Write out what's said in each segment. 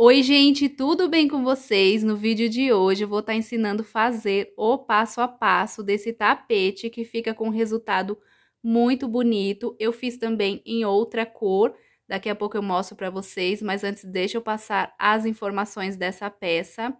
Oi, gente, tudo bem com vocês? No vídeo de hoje eu vou estar tá ensinando fazer o passo a passo desse tapete que fica com um resultado muito bonito. Eu fiz também em outra cor, daqui a pouco eu mostro para vocês, mas antes deixa eu passar as informações dessa peça.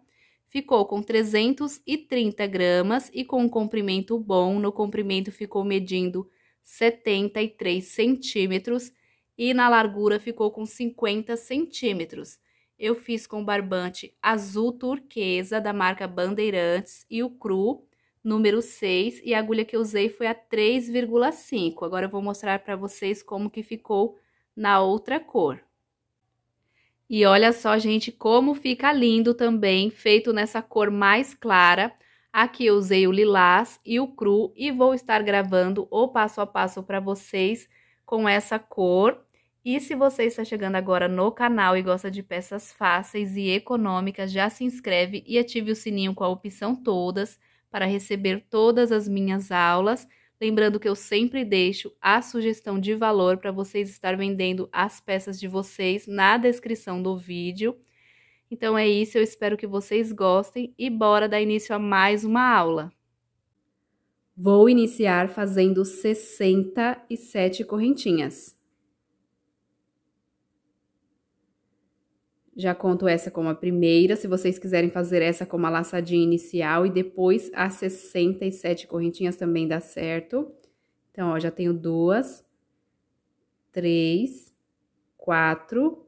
Ficou com 330 gramas e com um comprimento bom, no comprimento ficou medindo 73 centímetros e na largura ficou com 50 centímetros eu fiz com barbante azul turquesa da marca Bandeirantes e o cru número 6 e a agulha que eu usei foi a 3,5. Agora eu vou mostrar para vocês como que ficou na outra cor. E olha só, gente, como fica lindo também, feito nessa cor mais clara. Aqui eu usei o lilás e o cru e vou estar gravando o passo a passo para vocês com essa cor e se você está chegando agora no canal e gosta de peças fáceis e econômicas, já se inscreve e ative o sininho com a opção todas para receber todas as minhas aulas. Lembrando que eu sempre deixo a sugestão de valor para vocês estar vendendo as peças de vocês na descrição do vídeo. Então é isso, eu espero que vocês gostem e bora dar início a mais uma aula. Vou iniciar fazendo 67 correntinhas. Já conto essa como a primeira, se vocês quiserem fazer essa como a laçadinha inicial e depois as 67 correntinhas também dá certo. Então, ó, já tenho duas, três, quatro,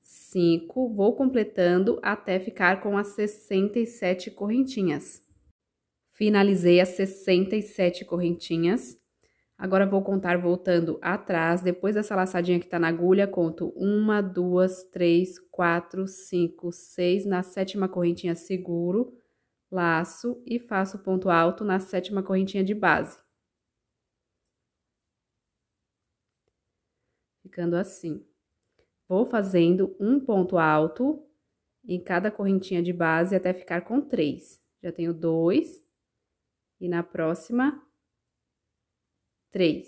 cinco, vou completando até ficar com as 67 correntinhas. Finalizei as 67 correntinhas. Agora vou contar voltando atrás, depois dessa laçadinha que tá na agulha, conto uma, duas, três, quatro, cinco, seis, na sétima correntinha seguro, laço e faço ponto alto na sétima correntinha de base. Ficando assim. Vou fazendo um ponto alto em cada correntinha de base até ficar com três. Já tenho dois. E na próxima, 3.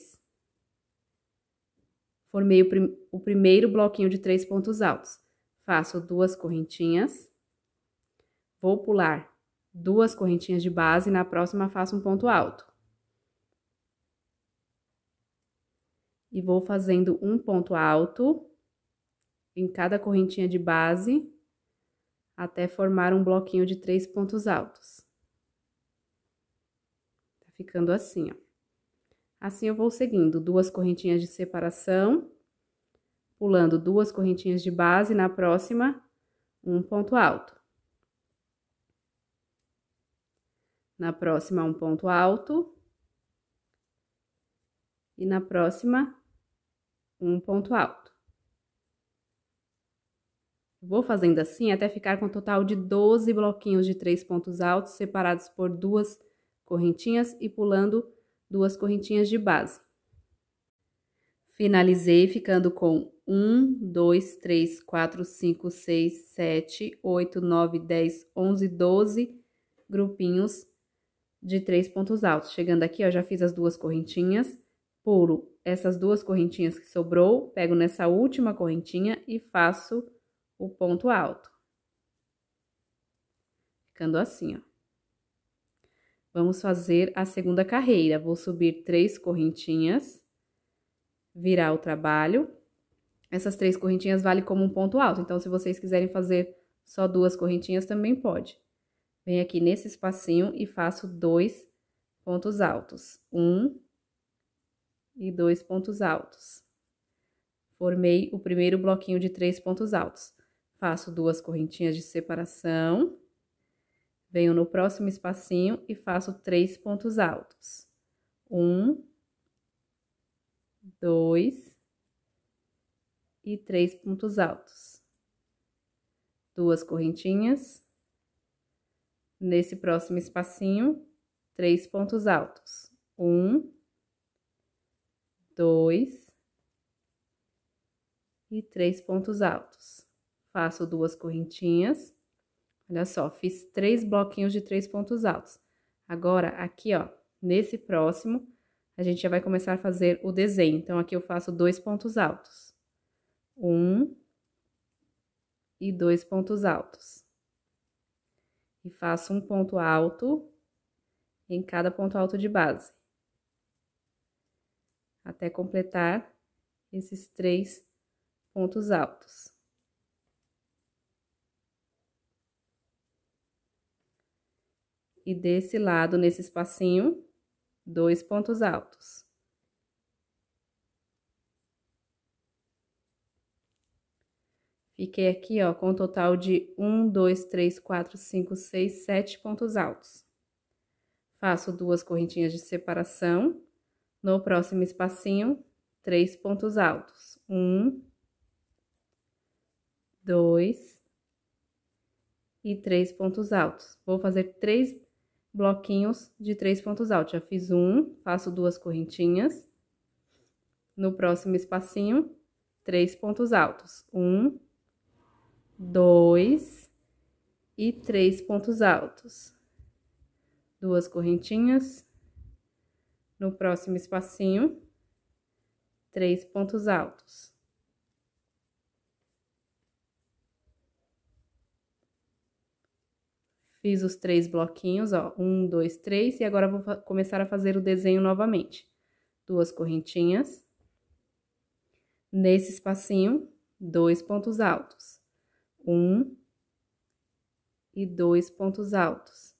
Formei o, prim o primeiro bloquinho de três pontos altos. Faço duas correntinhas. Vou pular duas correntinhas de base e na próxima faço um ponto alto. E vou fazendo um ponto alto em cada correntinha de base até formar um bloquinho de três pontos altos. Tá ficando assim, ó. Assim eu vou seguindo duas correntinhas de separação, pulando duas correntinhas de base, na próxima, um ponto alto. Na próxima, um ponto alto. E na próxima, um ponto alto. Vou fazendo assim até ficar com um total de 12 bloquinhos de três pontos altos, separados por duas correntinhas e pulando duas correntinhas de base. Finalizei ficando com 1, 2, 3, 4, 5, 6, 7, 8, 9, 10, 11, 12 grupinhos de três pontos altos. Chegando aqui, ó, já fiz as duas correntinhas, pulo essas duas correntinhas que sobrou, pego nessa última correntinha e faço o ponto alto. Ficando assim, ó. Vamos fazer a segunda carreira. Vou subir três correntinhas, virar o trabalho. Essas três correntinhas vale como um ponto alto. Então, se vocês quiserem fazer só duas correntinhas, também pode. Venho aqui nesse espacinho e faço dois pontos altos. Um e dois pontos altos. Formei o primeiro bloquinho de três pontos altos. Faço duas correntinhas de separação Venho no próximo espacinho e faço três pontos altos. Um, dois e três pontos altos. Duas correntinhas. Nesse próximo espacinho, três pontos altos. Um, dois e três pontos altos. Faço duas correntinhas Olha só, fiz três bloquinhos de três pontos altos. Agora, aqui, ó, nesse próximo, a gente já vai começar a fazer o desenho. Então, aqui eu faço dois pontos altos. Um e dois pontos altos. E faço um ponto alto em cada ponto alto de base. Até completar esses três pontos altos. e desse lado, nesse espacinho, dois pontos altos. Fiquei aqui, ó, com um total de um dois três quatro cinco seis sete pontos altos. Faço duas correntinhas de separação. No próximo espacinho, três pontos altos. Um, dois e três pontos altos. Vou fazer três bloquinhos de três pontos altos. Já fiz um, faço duas correntinhas. No próximo espacinho, três pontos altos. Um, dois e três pontos altos. Duas correntinhas. No próximo espacinho, três pontos altos. Fiz os três bloquinhos, ó, um, dois, três, e agora vou começar a fazer o desenho novamente. Duas correntinhas. Nesse espacinho, dois pontos altos. Um e dois pontos altos.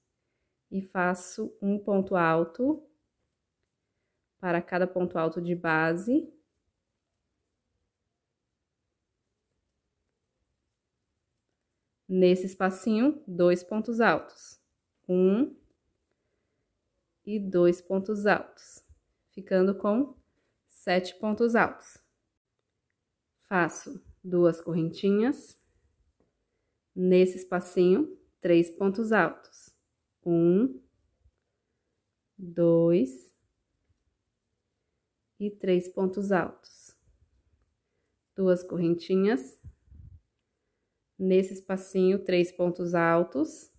E faço um ponto alto para cada ponto alto de base Nesse espacinho, dois pontos altos. Um e dois pontos altos. Ficando com sete pontos altos. Faço duas correntinhas. Nesse espacinho, três pontos altos. Um, dois e três pontos altos. Duas correntinhas nesse espacinho, três pontos altos.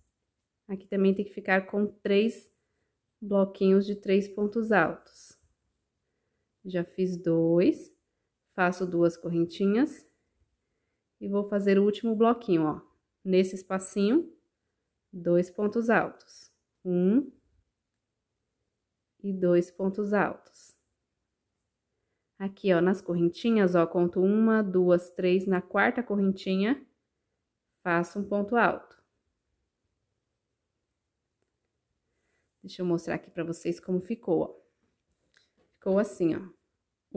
Aqui também tem que ficar com três bloquinhos de três pontos altos. Já fiz dois, faço duas correntinhas e vou fazer o último bloquinho, ó. Nesse espacinho, dois pontos altos. Um e dois pontos altos. Aqui, ó, nas correntinhas, ó, conto uma, duas, três, na quarta correntinha faça um ponto alto. Deixa eu mostrar aqui para vocês como ficou, ó. Ficou assim, ó.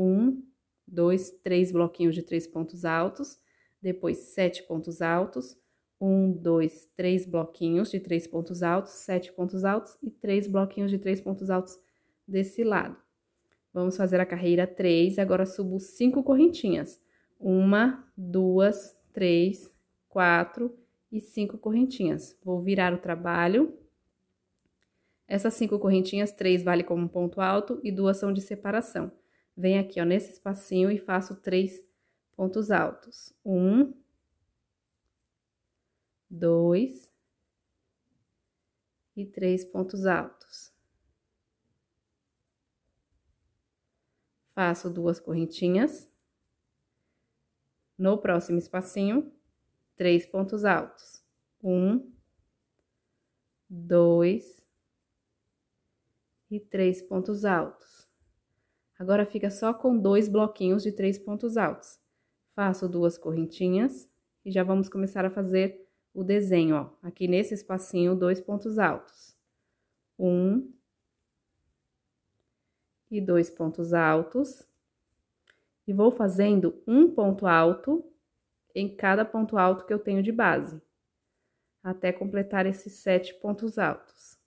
Um, dois, três bloquinhos de três pontos altos, depois sete pontos altos, um, dois, três bloquinhos de três pontos altos, sete pontos altos e três bloquinhos de três pontos altos desse lado. Vamos fazer a carreira três. agora subo cinco correntinhas. Uma, duas, três, quatro e cinco correntinhas. Vou virar o trabalho. Essas cinco correntinhas, três vale como ponto alto e duas são de separação. Venho aqui, ó, nesse espacinho e faço três pontos altos. Um, dois e três pontos altos. Faço duas correntinhas. No próximo espacinho, três pontos altos. Um, dois e três pontos altos. Agora fica só com dois bloquinhos de três pontos altos. Faço duas correntinhas e já vamos começar a fazer o desenho, ó. Aqui nesse espacinho, dois pontos altos. Um e dois pontos altos. E vou fazendo um ponto alto em cada ponto alto que eu tenho de base, até completar esses sete pontos altos.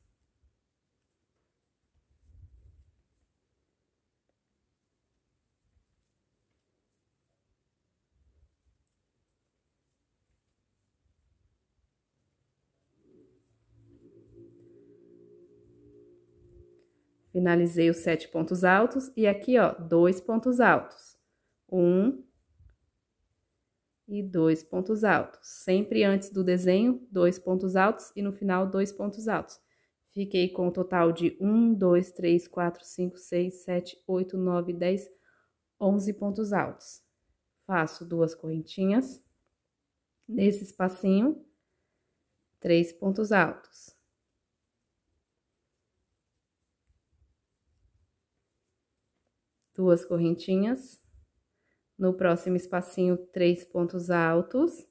Finalizei os sete pontos altos e aqui, ó, dois pontos altos. Um, e dois pontos altos. Sempre antes do desenho, dois pontos altos e no final, dois pontos altos. Fiquei com o um total de 1, 2, 3, 4, 5, 6, 7, 8, 9, 10, 11 pontos altos. Faço duas correntinhas nesse espacinho, três pontos altos. Duas correntinhas, no próximo espacinho, três pontos altos.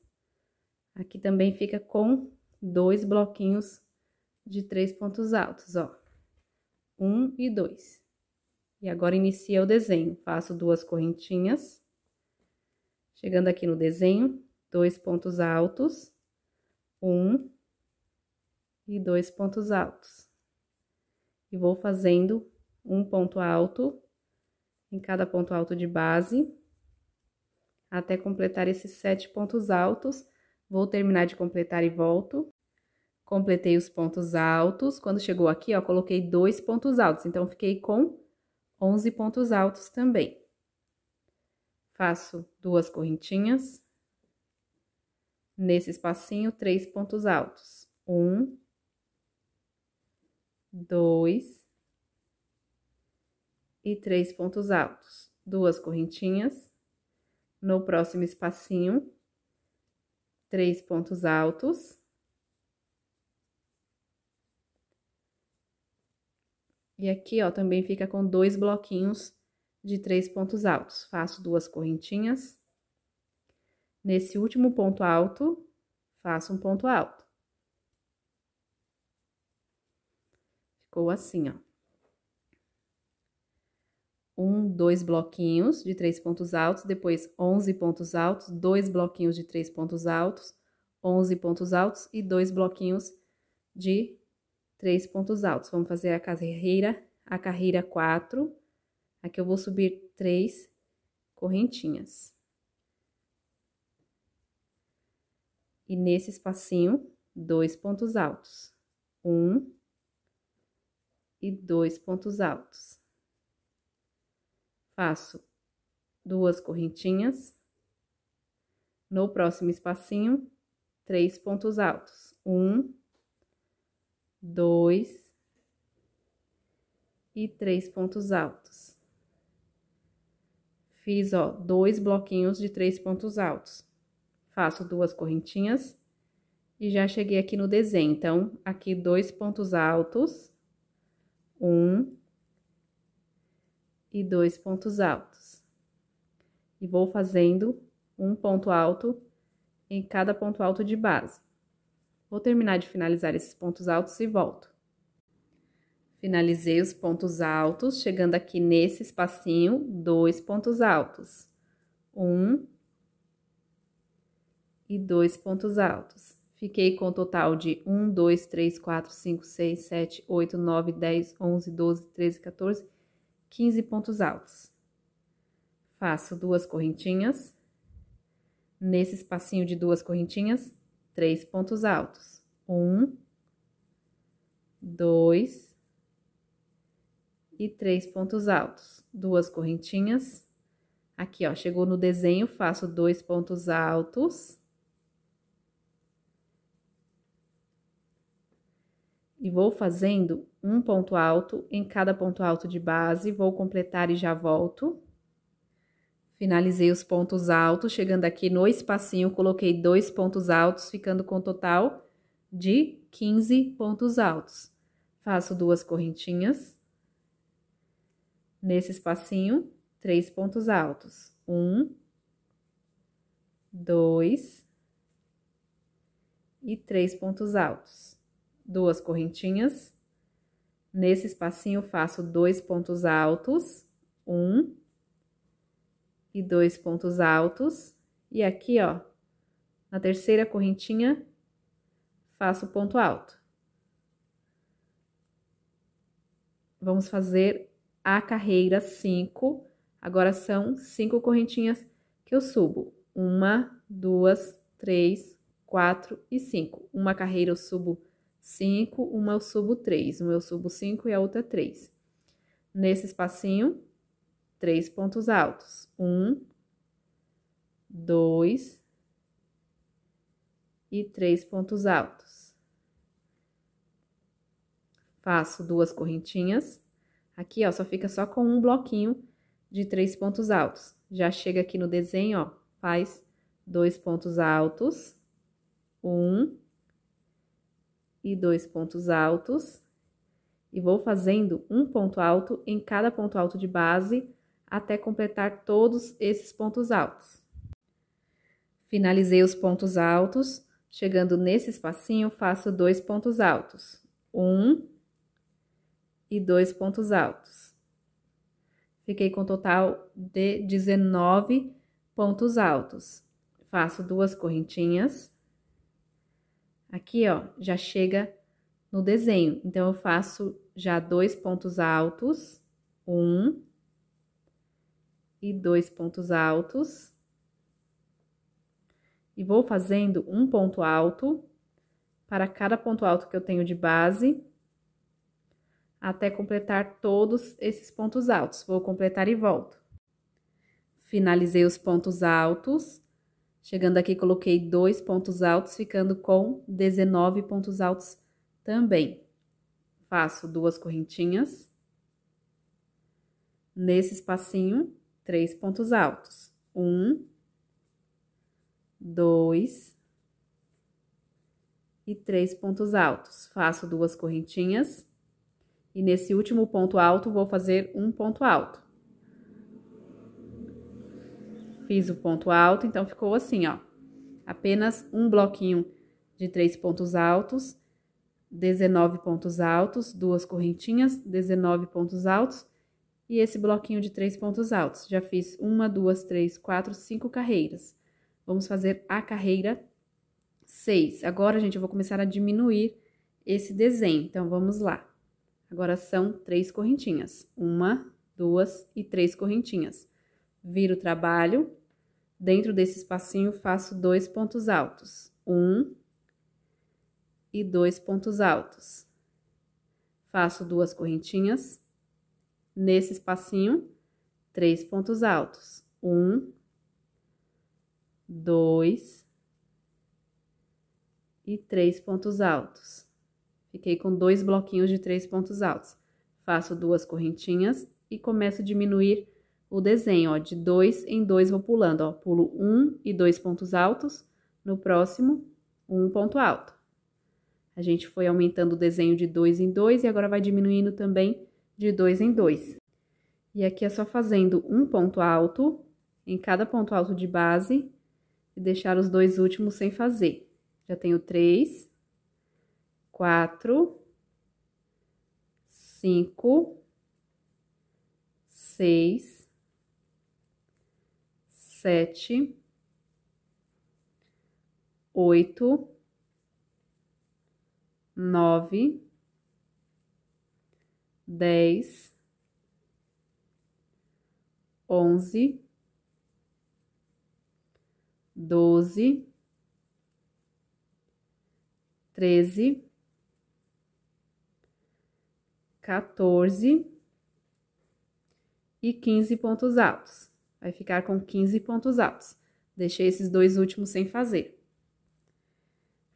Aqui também fica com dois bloquinhos de três pontos altos, ó. Um e dois. E agora inicia o desenho. Faço duas correntinhas. Chegando aqui no desenho, dois pontos altos. Um e dois pontos altos. E vou fazendo um ponto alto em cada ponto alto de base até completar esses sete pontos altos. Vou terminar de completar e volto. Completei os pontos altos. Quando chegou aqui, ó, coloquei dois pontos altos. Então, fiquei com 11 pontos altos também. Faço duas correntinhas. Nesse espacinho, três pontos altos. Um, dois e três pontos altos. Duas correntinhas no próximo espacinho, três pontos altos. E aqui, ó, também fica com dois bloquinhos de três pontos altos. Faço duas correntinhas. Nesse último ponto alto, faço um ponto alto. Ficou assim, ó um, dois bloquinhos de três pontos altos, depois 11 pontos altos, dois bloquinhos de três pontos altos, 11 pontos altos e dois bloquinhos de três pontos altos. Vamos fazer a carreira, a carreira 4. Aqui eu vou subir três correntinhas. E nesse espacinho, dois pontos altos. Um e dois pontos altos faço duas correntinhas. No próximo espacinho, três pontos altos. Um, dois e três pontos altos. Fiz, ó, dois bloquinhos de três pontos altos. Faço duas correntinhas e já cheguei aqui no desenho. Então, aqui dois pontos altos. Um, e dois pontos altos. E vou fazendo um ponto alto em cada ponto alto de base. Vou terminar de finalizar esses pontos altos e volto. Finalizei os pontos altos, chegando aqui nesse espacinho, dois pontos altos. Um e dois pontos altos. Fiquei com o total de 1, 2, 3, 4, 5, 6, 7, 8, 9, 10, 11, 12, 13, 14, 15 pontos altos. Faço duas correntinhas. Nesse espacinho de duas correntinhas, três pontos altos. Um, dois e três pontos altos. Duas correntinhas. Aqui, ó, chegou no desenho, faço dois pontos altos e vou fazendo um ponto alto em cada ponto alto de base, vou completar e já volto. Finalizei os pontos altos, chegando aqui no espacinho, coloquei dois pontos altos, ficando com um total de 15 pontos altos. Faço duas correntinhas. Nesse espacinho, três pontos altos. Um, dois e três pontos altos duas correntinhas. Nesse espacinho, faço dois pontos altos, um e dois pontos altos. E aqui, ó, na terceira correntinha, faço ponto alto. Vamos fazer a carreira 5. Agora são cinco correntinhas que eu subo. Uma, duas, três, quatro e cinco. Uma carreira eu subo 5, uma eu subo 3, uma eu subo 5 e a outra 3. Nesse espacinho, três pontos altos. Um, dois e três pontos altos. Faço duas correntinhas. Aqui, ó, só fica só com um bloquinho de três pontos altos. Já chega aqui no desenho, ó, faz dois pontos altos. Um, e dois pontos altos. E vou fazendo um ponto alto em cada ponto alto de base até completar todos esses pontos altos. Finalizei os pontos altos. Chegando nesse espacinho, faço dois pontos altos. Um e dois pontos altos. Fiquei com um total de 19 pontos altos. Faço duas correntinhas. Aqui, ó, já chega no desenho. Então, eu faço já dois pontos altos, um e dois pontos altos. E vou fazendo um ponto alto para cada ponto alto que eu tenho de base, até completar todos esses pontos altos. Vou completar e volto. Finalizei os pontos altos, Chegando aqui, coloquei dois pontos altos, ficando com 19 pontos altos também. Faço duas correntinhas. Nesse espacinho, três pontos altos. Um, dois e três pontos altos. Faço duas correntinhas. E nesse último ponto alto, vou fazer um ponto alto fiz o ponto alto, então ficou assim, ó. Apenas um bloquinho de três pontos altos, 19 pontos altos, duas correntinhas, 19 pontos altos e esse bloquinho de três pontos altos. Já fiz uma, duas, três, quatro, cinco carreiras. Vamos fazer a carreira 6. Agora, gente, eu vou começar a diminuir esse desenho. Então, vamos lá. Agora, são três correntinhas. Uma, duas e três correntinhas. Viro o trabalho. Dentro desse espacinho, faço dois pontos altos. Um e dois pontos altos. Faço duas correntinhas. Nesse espacinho, três pontos altos. Um, dois e três pontos altos. Fiquei com dois bloquinhos de três pontos altos. Faço duas correntinhas e começo a diminuir o desenho, ó, de dois em dois vou pulando, ó, pulo um e dois pontos altos, no próximo, um ponto alto. A gente foi aumentando o desenho de dois em dois e agora vai diminuindo também de dois em dois. E aqui é só fazendo um ponto alto em cada ponto alto de base e deixar os dois últimos sem fazer. Já tenho três, quatro, cinco, seis, sete, oito, nove, dez, onze, doze, treze, quatorze e quinze pontos altos vai ficar com 15 pontos altos. Deixei esses dois últimos sem fazer.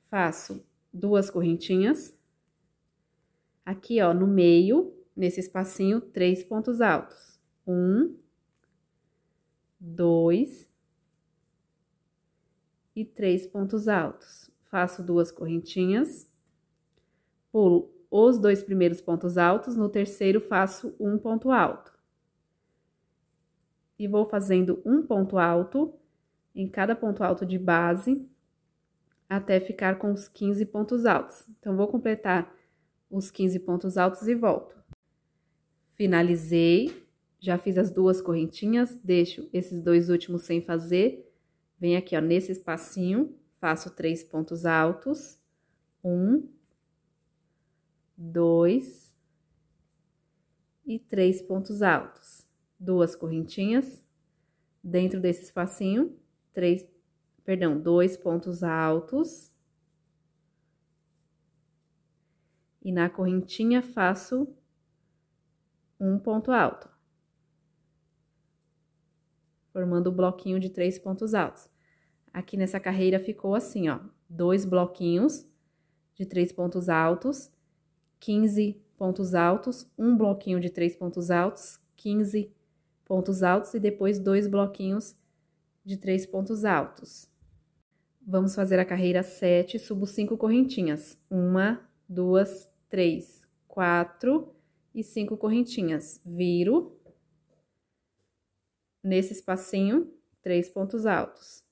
Faço duas correntinhas. Aqui, ó, no meio, nesse espacinho, três pontos altos. Um, dois e três pontos altos. Faço duas correntinhas, pulo os dois primeiros pontos altos, no terceiro faço um ponto alto e vou fazendo um ponto alto em cada ponto alto de base até ficar com os 15 pontos altos. Então, vou completar os 15 pontos altos e volto. Finalizei, já fiz as duas correntinhas, deixo esses dois últimos sem fazer. Venho aqui, ó, nesse espacinho, faço três pontos altos. Um, dois e três pontos altos duas correntinhas. Dentro desse espacinho, três, perdão, dois pontos altos. E na correntinha faço um ponto alto. Formando o um bloquinho de três pontos altos. Aqui nessa carreira ficou assim, ó, dois bloquinhos de três pontos altos, 15 pontos altos, um bloquinho de três pontos altos, 15 pontos altos e depois dois bloquinhos de três pontos altos. Vamos fazer a carreira 7, subo cinco correntinhas. Uma, duas, três, quatro e cinco correntinhas. Viro. Nesse espacinho, três pontos altos.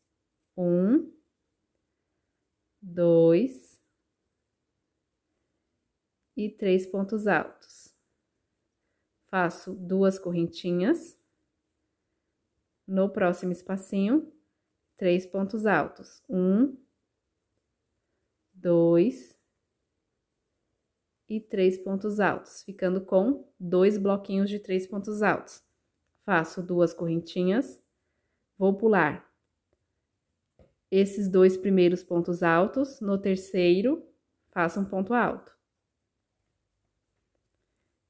Um, dois e três pontos altos. Faço duas correntinhas. No próximo espacinho, três pontos altos. Um, dois e três pontos altos, ficando com dois bloquinhos de três pontos altos. Faço duas correntinhas, vou pular esses dois primeiros pontos altos, no terceiro, faço um ponto alto.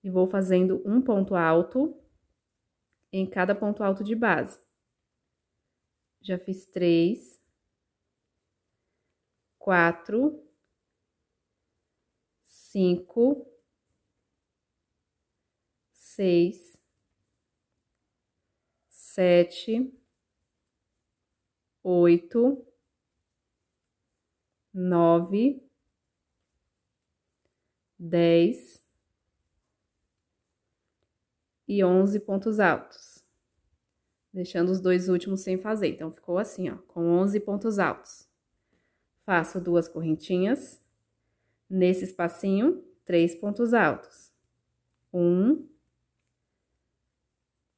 E vou fazendo um ponto alto em cada ponto alto de base já fiz três, quatro, cinco, seis, sete, oito, nove, dez e onze pontos altos deixando os dois últimos sem fazer. Então, ficou assim, ó, com 11 pontos altos. Faço duas correntinhas. Nesse espacinho, três pontos altos. Um,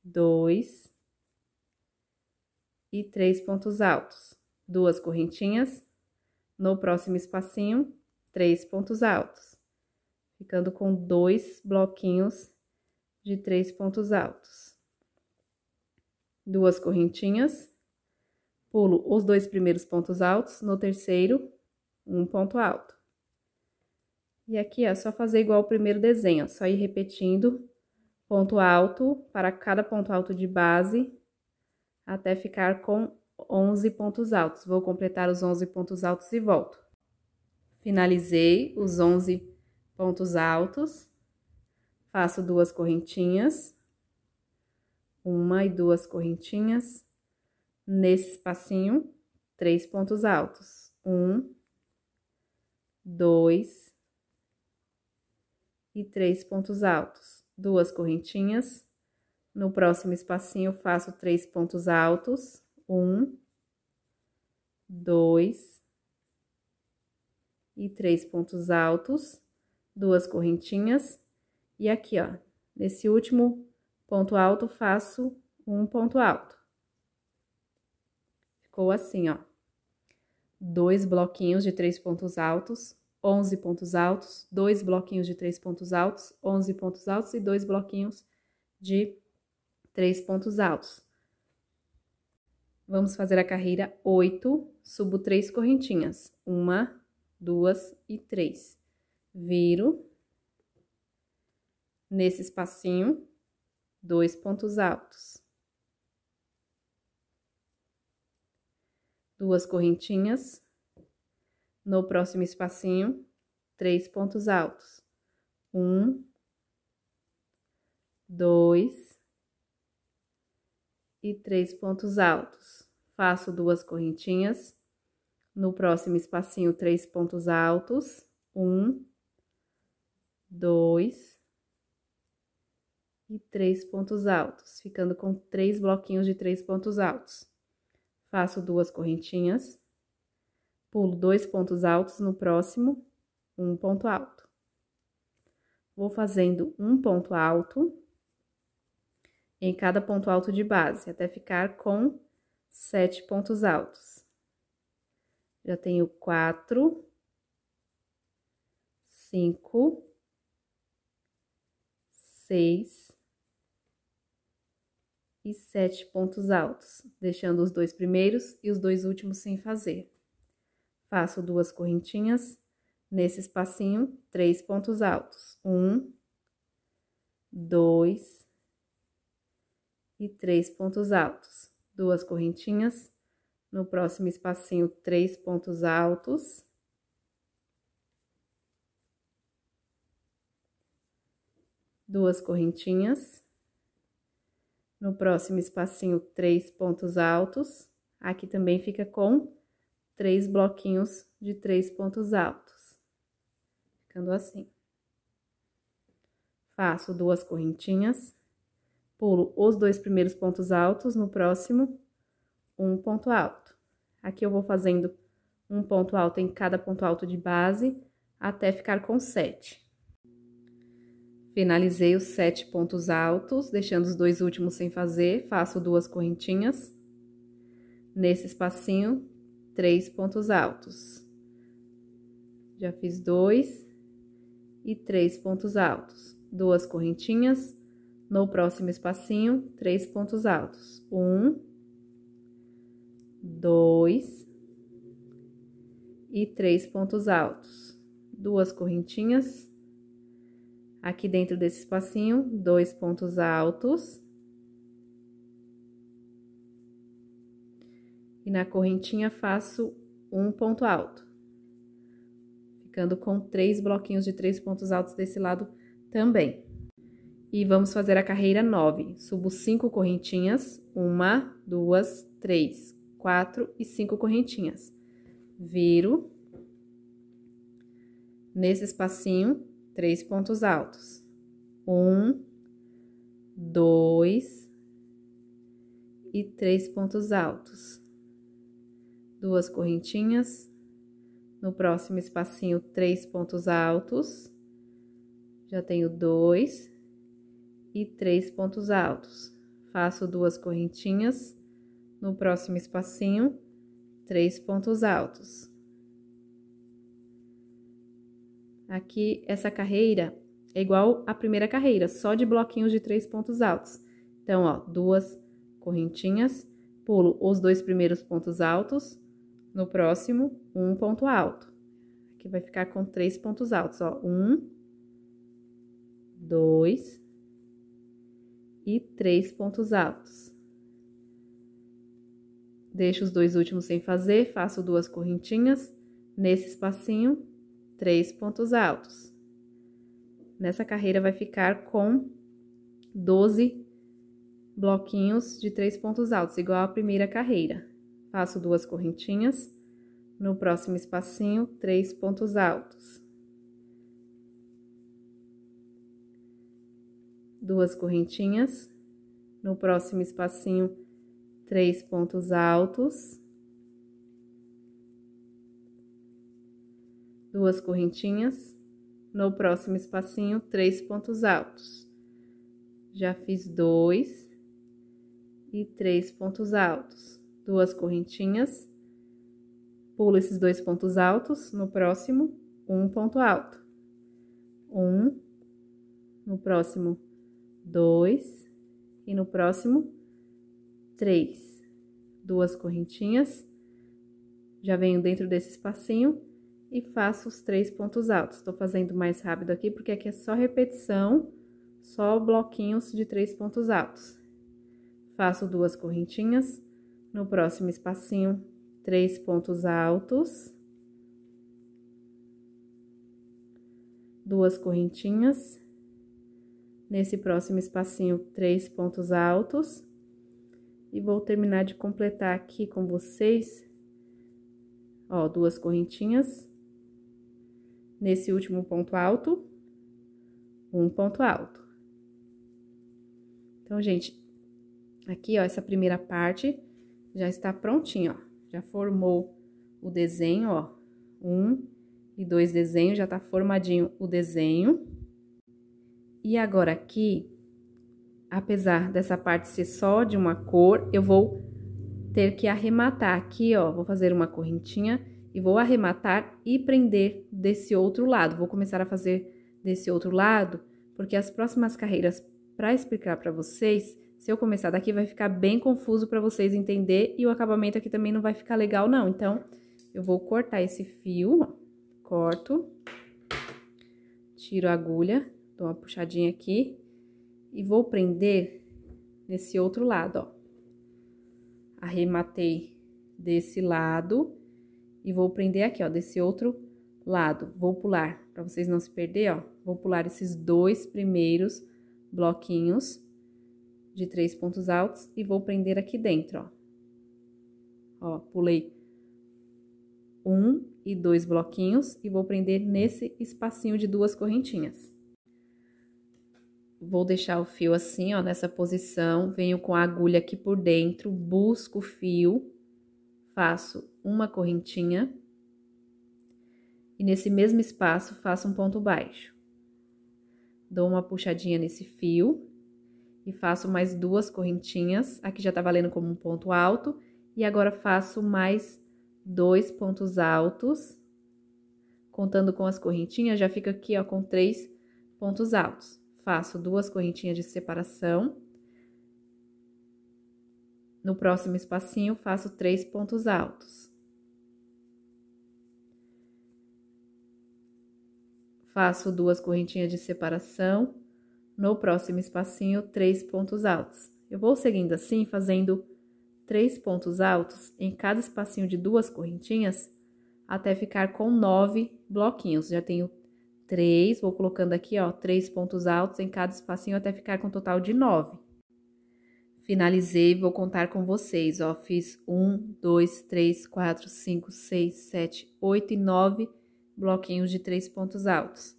dois e três pontos altos. Duas correntinhas. No próximo espacinho, três pontos altos. Ficando com dois bloquinhos de três pontos altos duas correntinhas, pulo os dois primeiros pontos altos, no terceiro, um ponto alto. E aqui é só fazer igual o primeiro desenho, ó, só ir repetindo ponto alto para cada ponto alto de base, até ficar com 11 pontos altos. Vou completar os 11 pontos altos e volto. Finalizei os 11 pontos altos, faço duas correntinhas, uma e duas correntinhas. Nesse espacinho, três pontos altos. Um, dois e três pontos altos. Duas correntinhas. No próximo espacinho, faço três pontos altos. Um, dois e três pontos altos. Duas correntinhas. E aqui, ó, nesse último Ponto alto, faço um ponto alto. Ficou assim, ó. Dois bloquinhos de três pontos altos, 11 pontos altos, dois bloquinhos de três pontos altos, 11 pontos altos e dois bloquinhos de três pontos altos. Vamos fazer a carreira 8, subo três correntinhas. Uma, duas e três. Viro nesse espacinho dois pontos altos, duas correntinhas, no próximo espacinho, três pontos altos, um, dois e três pontos altos. Faço duas correntinhas, no próximo espacinho, três pontos altos, um, dois e três pontos altos, ficando com três bloquinhos de três pontos altos. Faço duas correntinhas, pulo dois pontos altos no próximo, um ponto alto. Vou fazendo um ponto alto em cada ponto alto de base, até ficar com sete pontos altos. Já tenho quatro, cinco, seis, e sete pontos altos, deixando os dois primeiros e os dois últimos sem fazer. Faço duas correntinhas, nesse espacinho, três pontos altos. Um, dois e três pontos altos. Duas correntinhas, no próximo espacinho, três pontos altos. Duas correntinhas no próximo espacinho, três pontos altos. Aqui também fica com três bloquinhos de três pontos altos. Ficando assim. Faço duas correntinhas. Pulo os dois primeiros pontos altos, no próximo, um ponto alto. Aqui eu vou fazendo um ponto alto em cada ponto alto de base, até ficar com sete. Finalizei os sete pontos altos, deixando os dois últimos sem fazer, faço duas correntinhas. Nesse espacinho, três pontos altos. Já fiz dois e três pontos altos. Duas correntinhas. No próximo espacinho, três pontos altos. Um, dois e três pontos altos. Duas correntinhas Aqui dentro desse espacinho, dois pontos altos. E na correntinha faço um ponto alto. Ficando com três bloquinhos de três pontos altos desse lado também. E vamos fazer a carreira nove. Subo cinco correntinhas. Uma, duas, três, quatro e cinco correntinhas. Viro. Nesse espacinho, três pontos altos. Um, dois e três pontos altos. Duas correntinhas. No próximo espacinho, três pontos altos. Já tenho dois e três pontos altos. Faço duas correntinhas. No próximo espacinho, três pontos altos Aqui, essa carreira é igual à primeira carreira, só de bloquinhos de três pontos altos. Então, ó, duas correntinhas, pulo os dois primeiros pontos altos, no próximo, um ponto alto. Aqui vai ficar com três pontos altos, ó, um, dois e três pontos altos. Deixo os dois últimos sem fazer, faço duas correntinhas nesse espacinho, três pontos altos. Nessa carreira vai ficar com 12 bloquinhos de três pontos altos, igual à primeira carreira. Faço duas correntinhas, no próximo espacinho, três pontos altos. Duas correntinhas, no próximo espacinho, três pontos altos duas correntinhas. No próximo espacinho, três pontos altos. Já fiz dois e três pontos altos. Duas correntinhas. Pulo esses dois pontos altos. No próximo, um ponto alto. Um. No próximo, dois. E no próximo, três. Duas correntinhas. Já venho dentro desse espacinho e faço os três pontos altos. Estou fazendo mais rápido aqui, porque aqui é só repetição, só bloquinhos de três pontos altos. Faço duas correntinhas, no próximo espacinho, três pontos altos. Duas correntinhas. Nesse próximo espacinho, três pontos altos. E vou terminar de completar aqui com vocês ó, duas correntinhas, nesse último ponto alto, um ponto alto. Então, gente, aqui, ó, essa primeira parte já está prontinha, ó. Já formou o desenho, ó, um e dois desenhos, já tá formadinho o desenho. E agora aqui, apesar dessa parte ser só de uma cor, eu vou ter que arrematar aqui, ó, vou fazer uma correntinha e vou arrematar e prender desse outro lado. Vou começar a fazer desse outro lado, porque as próximas carreiras, para explicar para vocês, se eu começar daqui vai ficar bem confuso para vocês entender e o acabamento aqui também não vai ficar legal não. Então, eu vou cortar esse fio, corto, tiro a agulha, dou uma puxadinha aqui e vou prender nesse outro lado, ó. Arrematei desse lado e vou prender aqui, ó, desse outro lado. Vou pular, para vocês não se perder, ó, vou pular esses dois primeiros bloquinhos de três pontos altos e vou prender aqui dentro, ó. Ó, pulei um e dois bloquinhos e vou prender nesse espacinho de duas correntinhas. Vou deixar o fio assim, ó, nessa posição, venho com a agulha aqui por dentro, busco o fio faço uma correntinha e nesse mesmo espaço faço um ponto baixo. Dou uma puxadinha nesse fio e faço mais duas correntinhas, aqui já tá valendo como um ponto alto, e agora faço mais dois pontos altos, contando com as correntinhas, já fica aqui, ó, com três pontos altos. Faço duas correntinhas de separação no próximo espacinho, faço três pontos altos. Faço duas correntinhas de separação. No próximo espacinho, três pontos altos. Eu vou seguindo assim, fazendo três pontos altos em cada espacinho de duas correntinhas, até ficar com nove bloquinhos. Já tenho três, vou colocando aqui, ó, três pontos altos em cada espacinho até ficar com um total de nove. Finalizei, vou contar com vocês, ó. Fiz um, dois, três, quatro, cinco, seis, sete, oito e nove bloquinhos de três pontos altos.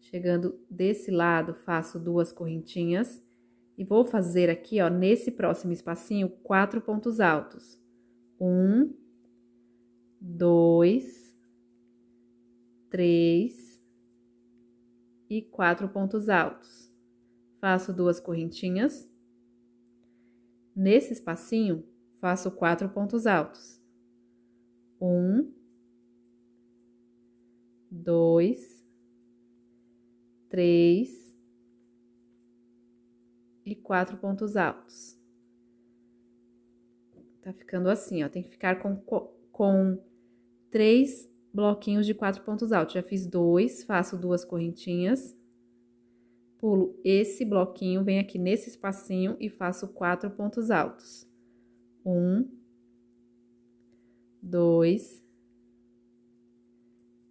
Chegando desse lado, faço duas correntinhas e vou fazer aqui, ó, nesse próximo espacinho, quatro pontos altos. Um, dois, três e quatro pontos altos. Faço duas correntinhas Nesse espacinho, faço quatro pontos altos. Um, dois, três e quatro pontos altos. Tá ficando assim, ó. Tem que ficar com, com três bloquinhos de quatro pontos altos. Já fiz dois, faço duas correntinhas pulo esse bloquinho, venho aqui nesse espacinho e faço quatro pontos altos. Um, dois,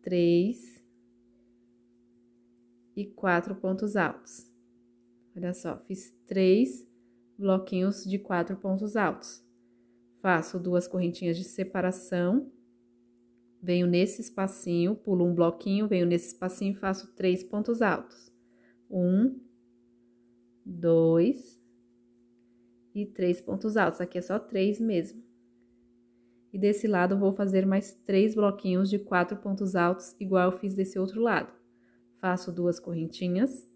três e quatro pontos altos. Olha só, fiz três bloquinhos de quatro pontos altos. Faço duas correntinhas de separação, venho nesse espacinho, pulo um bloquinho, venho nesse espacinho e faço três pontos altos um, dois e três pontos altos. Aqui é só três mesmo. E desse lado, vou fazer mais três bloquinhos de quatro pontos altos, igual eu fiz desse outro lado. Faço duas correntinhas,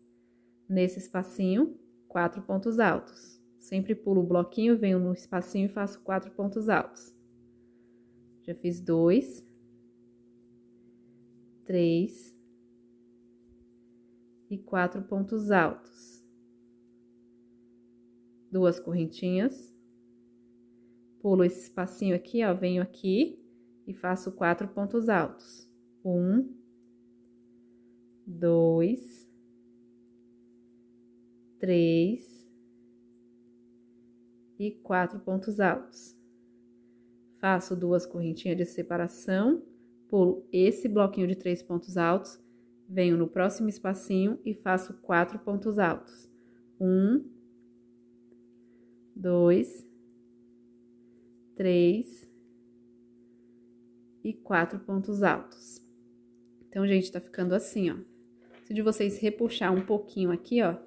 nesse espacinho, quatro pontos altos. Sempre pulo o bloquinho, venho no espacinho e faço quatro pontos altos. Já fiz dois, três, e quatro pontos altos, duas correntinhas, pulo esse espacinho aqui, ó, venho aqui e faço quatro pontos altos, um, dois, três e quatro pontos altos. Faço duas correntinhas de separação, pulo esse bloquinho de três pontos altos venho no próximo espacinho e faço quatro pontos altos. Um, dois, três e quatro pontos altos. Então, gente, tá ficando assim, ó. Se de vocês repuxar um pouquinho aqui, ó,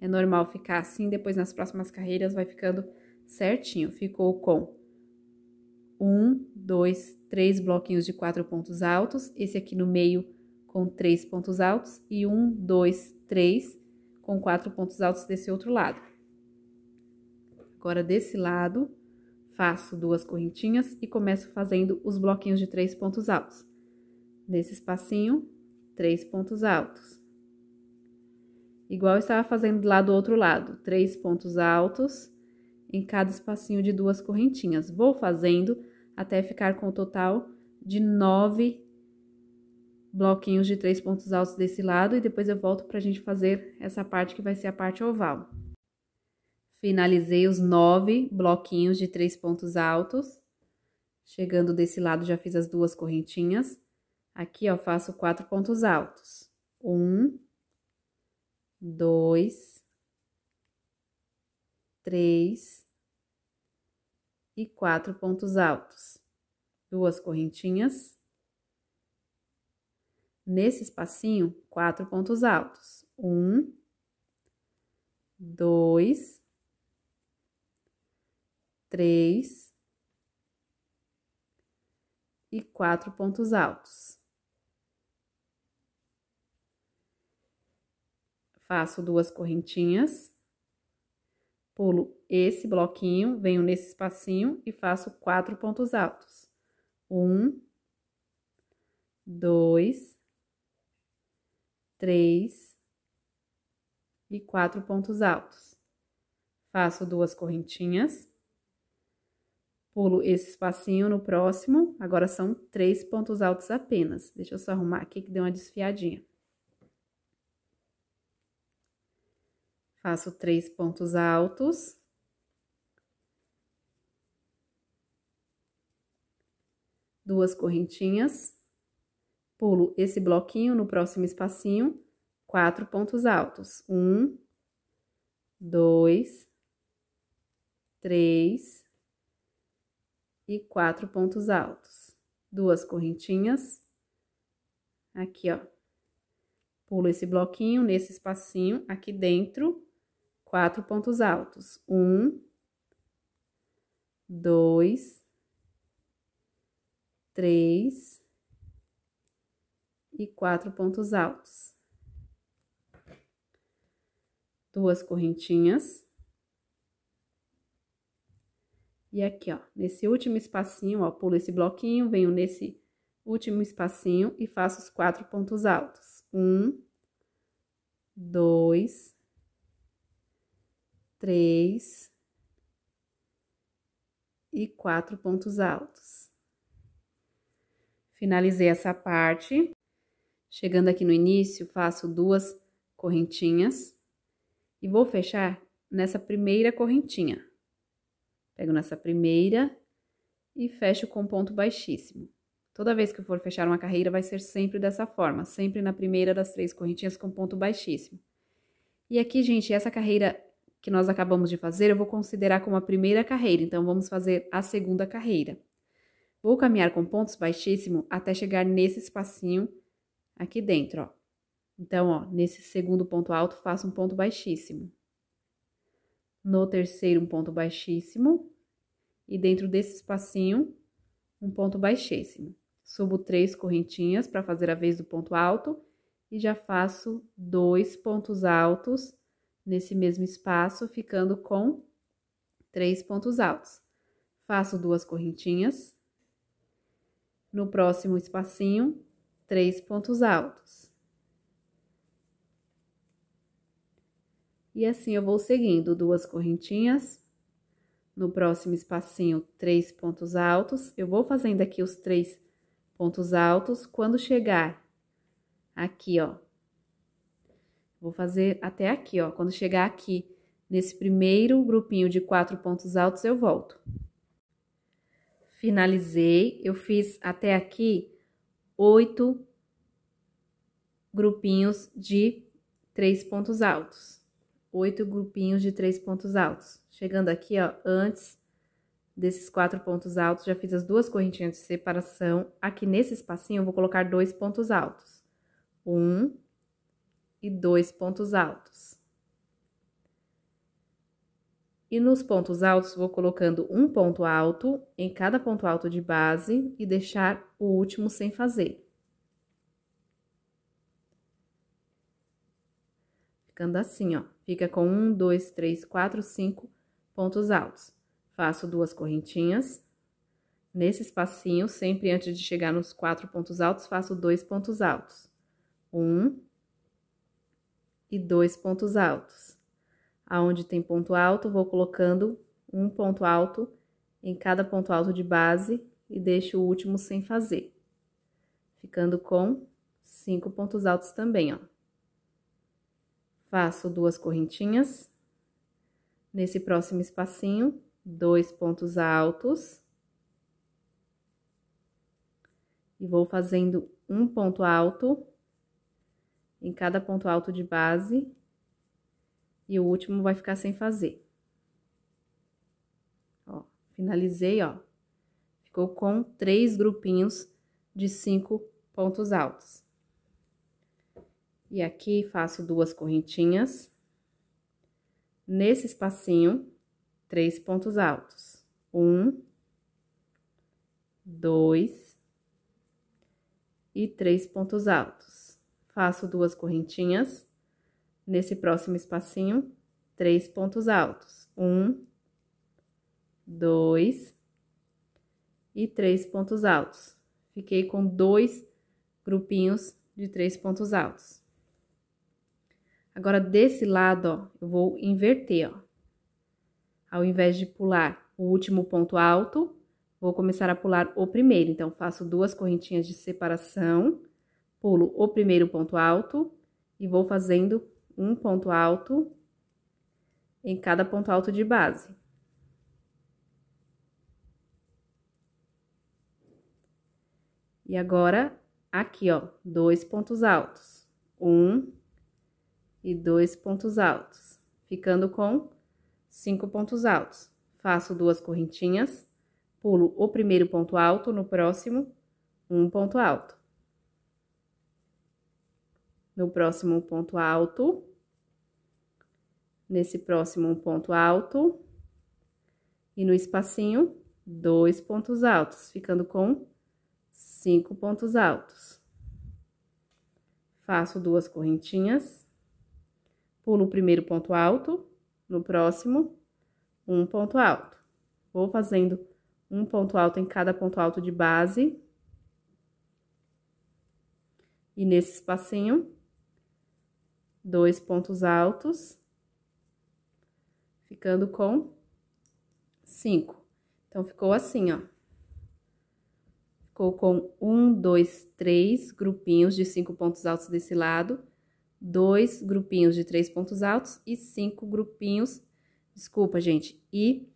é normal ficar assim, depois nas próximas carreiras vai ficando certinho. Ficou com um, dois, três bloquinhos de quatro pontos altos, esse aqui no meio com três pontos altos e um, dois, três com quatro pontos altos desse outro lado. Agora, desse lado, faço duas correntinhas e começo fazendo os bloquinhos de três pontos altos. Nesse espacinho, três pontos altos. Igual eu estava fazendo lá do outro lado, três pontos altos em cada espacinho de duas correntinhas. Vou fazendo até ficar com o total de nove bloquinhos de três pontos altos desse lado e depois eu volto para a gente fazer essa parte que vai ser a parte oval. Finalizei os nove bloquinhos de três pontos altos. Chegando desse lado, já fiz as duas correntinhas. Aqui, ó, faço quatro pontos altos. Um, dois, três e quatro pontos altos. Duas correntinhas nesse espacinho, quatro pontos altos. Um, dois, três e quatro pontos altos. Faço duas correntinhas, pulo esse bloquinho, venho nesse espacinho e faço quatro pontos altos. Um, dois, três e quatro pontos altos. Faço duas correntinhas, pulo esse espacinho no próximo, agora são três pontos altos apenas. Deixa eu só arrumar aqui que deu uma desfiadinha. Faço três pontos altos. Duas correntinhas. Pulo esse bloquinho no próximo espacinho, quatro pontos altos. Um, dois, três e quatro pontos altos. Duas correntinhas. Aqui, ó. Pulo esse bloquinho nesse espacinho aqui dentro, quatro pontos altos. Um, dois, três e quatro pontos altos. Duas correntinhas. E aqui, ó, nesse último espacinho, ó, pulo esse bloquinho, venho nesse último espacinho e faço os quatro pontos altos. Um, dois, três e quatro pontos altos. Finalizei essa parte. Chegando aqui no início, faço duas correntinhas e vou fechar nessa primeira correntinha. Pego nessa primeira e fecho com ponto baixíssimo. Toda vez que eu for fechar uma carreira, vai ser sempre dessa forma, sempre na primeira das três correntinhas com ponto baixíssimo. E aqui, gente, essa carreira que nós acabamos de fazer, eu vou considerar como a primeira carreira, então vamos fazer a segunda carreira. Vou caminhar com pontos baixíssimo até chegar nesse espacinho aqui dentro, ó. Então, ó, nesse segundo ponto alto, faço um ponto baixíssimo. No terceiro, um ponto baixíssimo. E dentro desse espacinho, um ponto baixíssimo. Subo três correntinhas para fazer a vez do ponto alto e já faço dois pontos altos nesse mesmo espaço, ficando com três pontos altos. Faço duas correntinhas. No próximo espacinho, três pontos altos. E assim eu vou seguindo duas correntinhas. No próximo espacinho, três pontos altos. Eu vou fazendo aqui os três pontos altos. Quando chegar aqui, ó, Vou fazer até aqui, ó. Quando chegar aqui, nesse primeiro grupinho de quatro pontos altos, eu volto. Finalizei. Eu fiz até aqui oito grupinhos de três pontos altos. Oito grupinhos de três pontos altos. Chegando aqui, ó, antes desses quatro pontos altos, já fiz as duas correntinhas de separação. Aqui nesse espacinho, eu vou colocar dois pontos altos. Um e dois pontos altos. E nos pontos altos, vou colocando um ponto alto em cada ponto alto de base e deixar o último sem fazer. Ficando assim, ó. Fica com um, dois, três, quatro, cinco pontos altos. Faço duas correntinhas. Nesse espacinho, sempre antes de chegar nos quatro pontos altos, faço dois pontos altos. Um e dois pontos altos aonde tem ponto alto, vou colocando um ponto alto em cada ponto alto de base e deixo o último sem fazer. Ficando com cinco pontos altos também, ó. Faço duas correntinhas. Nesse próximo espacinho, dois pontos altos. E vou fazendo um ponto alto em cada ponto alto de base e o último vai ficar sem fazer. Ó, finalizei, ó. Ficou com três grupinhos de cinco pontos altos. E aqui faço duas correntinhas. Nesse espacinho, três pontos altos. Um, dois e três pontos altos. Faço duas correntinhas nesse próximo espacinho, três pontos altos. Um, dois e três pontos altos. Fiquei com dois grupinhos de três pontos altos. Agora, desse lado, ó, eu vou inverter, ó. Ao invés de pular o último ponto alto, vou começar a pular o primeiro. Então, faço duas correntinhas de separação, pulo o primeiro ponto alto e vou fazendo um ponto alto em cada ponto alto de base. E agora, aqui, ó, dois pontos altos. Um e dois pontos altos. Ficando com cinco pontos altos. Faço duas correntinhas, pulo o primeiro ponto alto no próximo, um ponto alto no próximo ponto alto, nesse próximo ponto alto e no espacinho, dois pontos altos, ficando com cinco pontos altos. Faço duas correntinhas, pulo o primeiro ponto alto, no próximo, um ponto alto. Vou fazendo um ponto alto em cada ponto alto de base. E nesse espacinho, dois pontos altos, ficando com cinco. Então, ficou assim, ó. Ficou com um, dois, três grupinhos de cinco pontos altos desse lado, dois grupinhos de três pontos altos e cinco grupinhos, desculpa, gente, e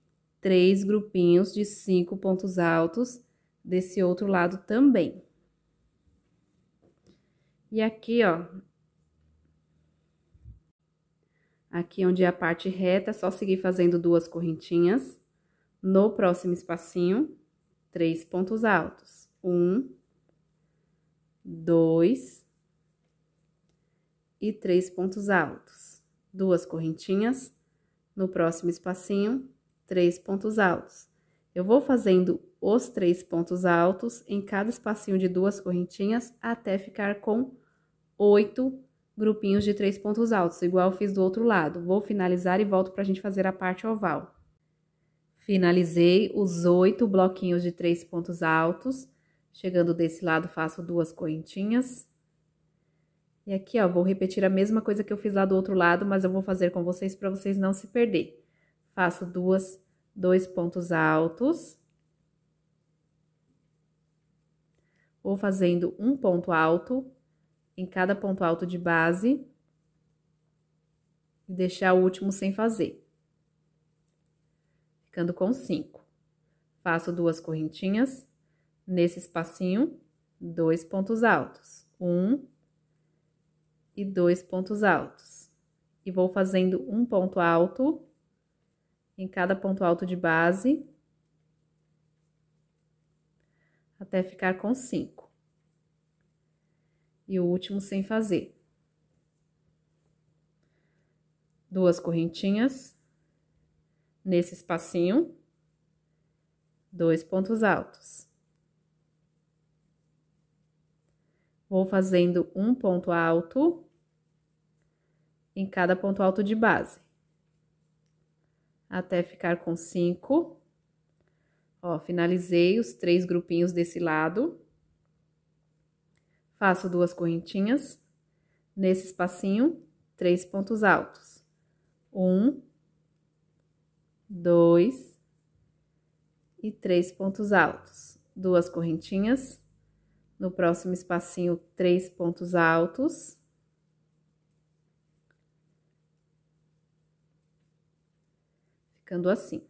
três grupinhos de cinco pontos altos desse outro lado também. E aqui, ó, Aqui onde é a parte reta, é só seguir fazendo duas correntinhas. No próximo espacinho, três pontos altos. Um, dois e três pontos altos. Duas correntinhas. No próximo espacinho, três pontos altos. Eu vou fazendo os três pontos altos em cada espacinho de duas correntinhas até ficar com oito grupinhos de três pontos altos, igual eu fiz do outro lado. Vou finalizar e volto para a gente fazer a parte oval. Finalizei os oito bloquinhos de três pontos altos. Chegando desse lado, faço duas correntinhas. E aqui, ó, vou repetir a mesma coisa que eu fiz lá do outro lado, mas eu vou fazer com vocês para vocês não se perder. Faço duas, dois pontos altos. Vou fazendo um ponto alto em cada ponto alto de base e deixar o último sem fazer. Ficando com cinco. Faço duas correntinhas nesse espacinho, dois pontos altos. Um e dois pontos altos. E vou fazendo um ponto alto em cada ponto alto de base até ficar com cinco e o último sem fazer. Duas correntinhas nesse espacinho, dois pontos altos. Vou fazendo um ponto alto em cada ponto alto de base, até ficar com cinco. Ó, finalizei os três grupinhos desse lado. Faço duas correntinhas. Nesse espacinho, três pontos altos. Um, dois e três pontos altos. Duas correntinhas. No próximo espacinho, três pontos altos. Ficando assim.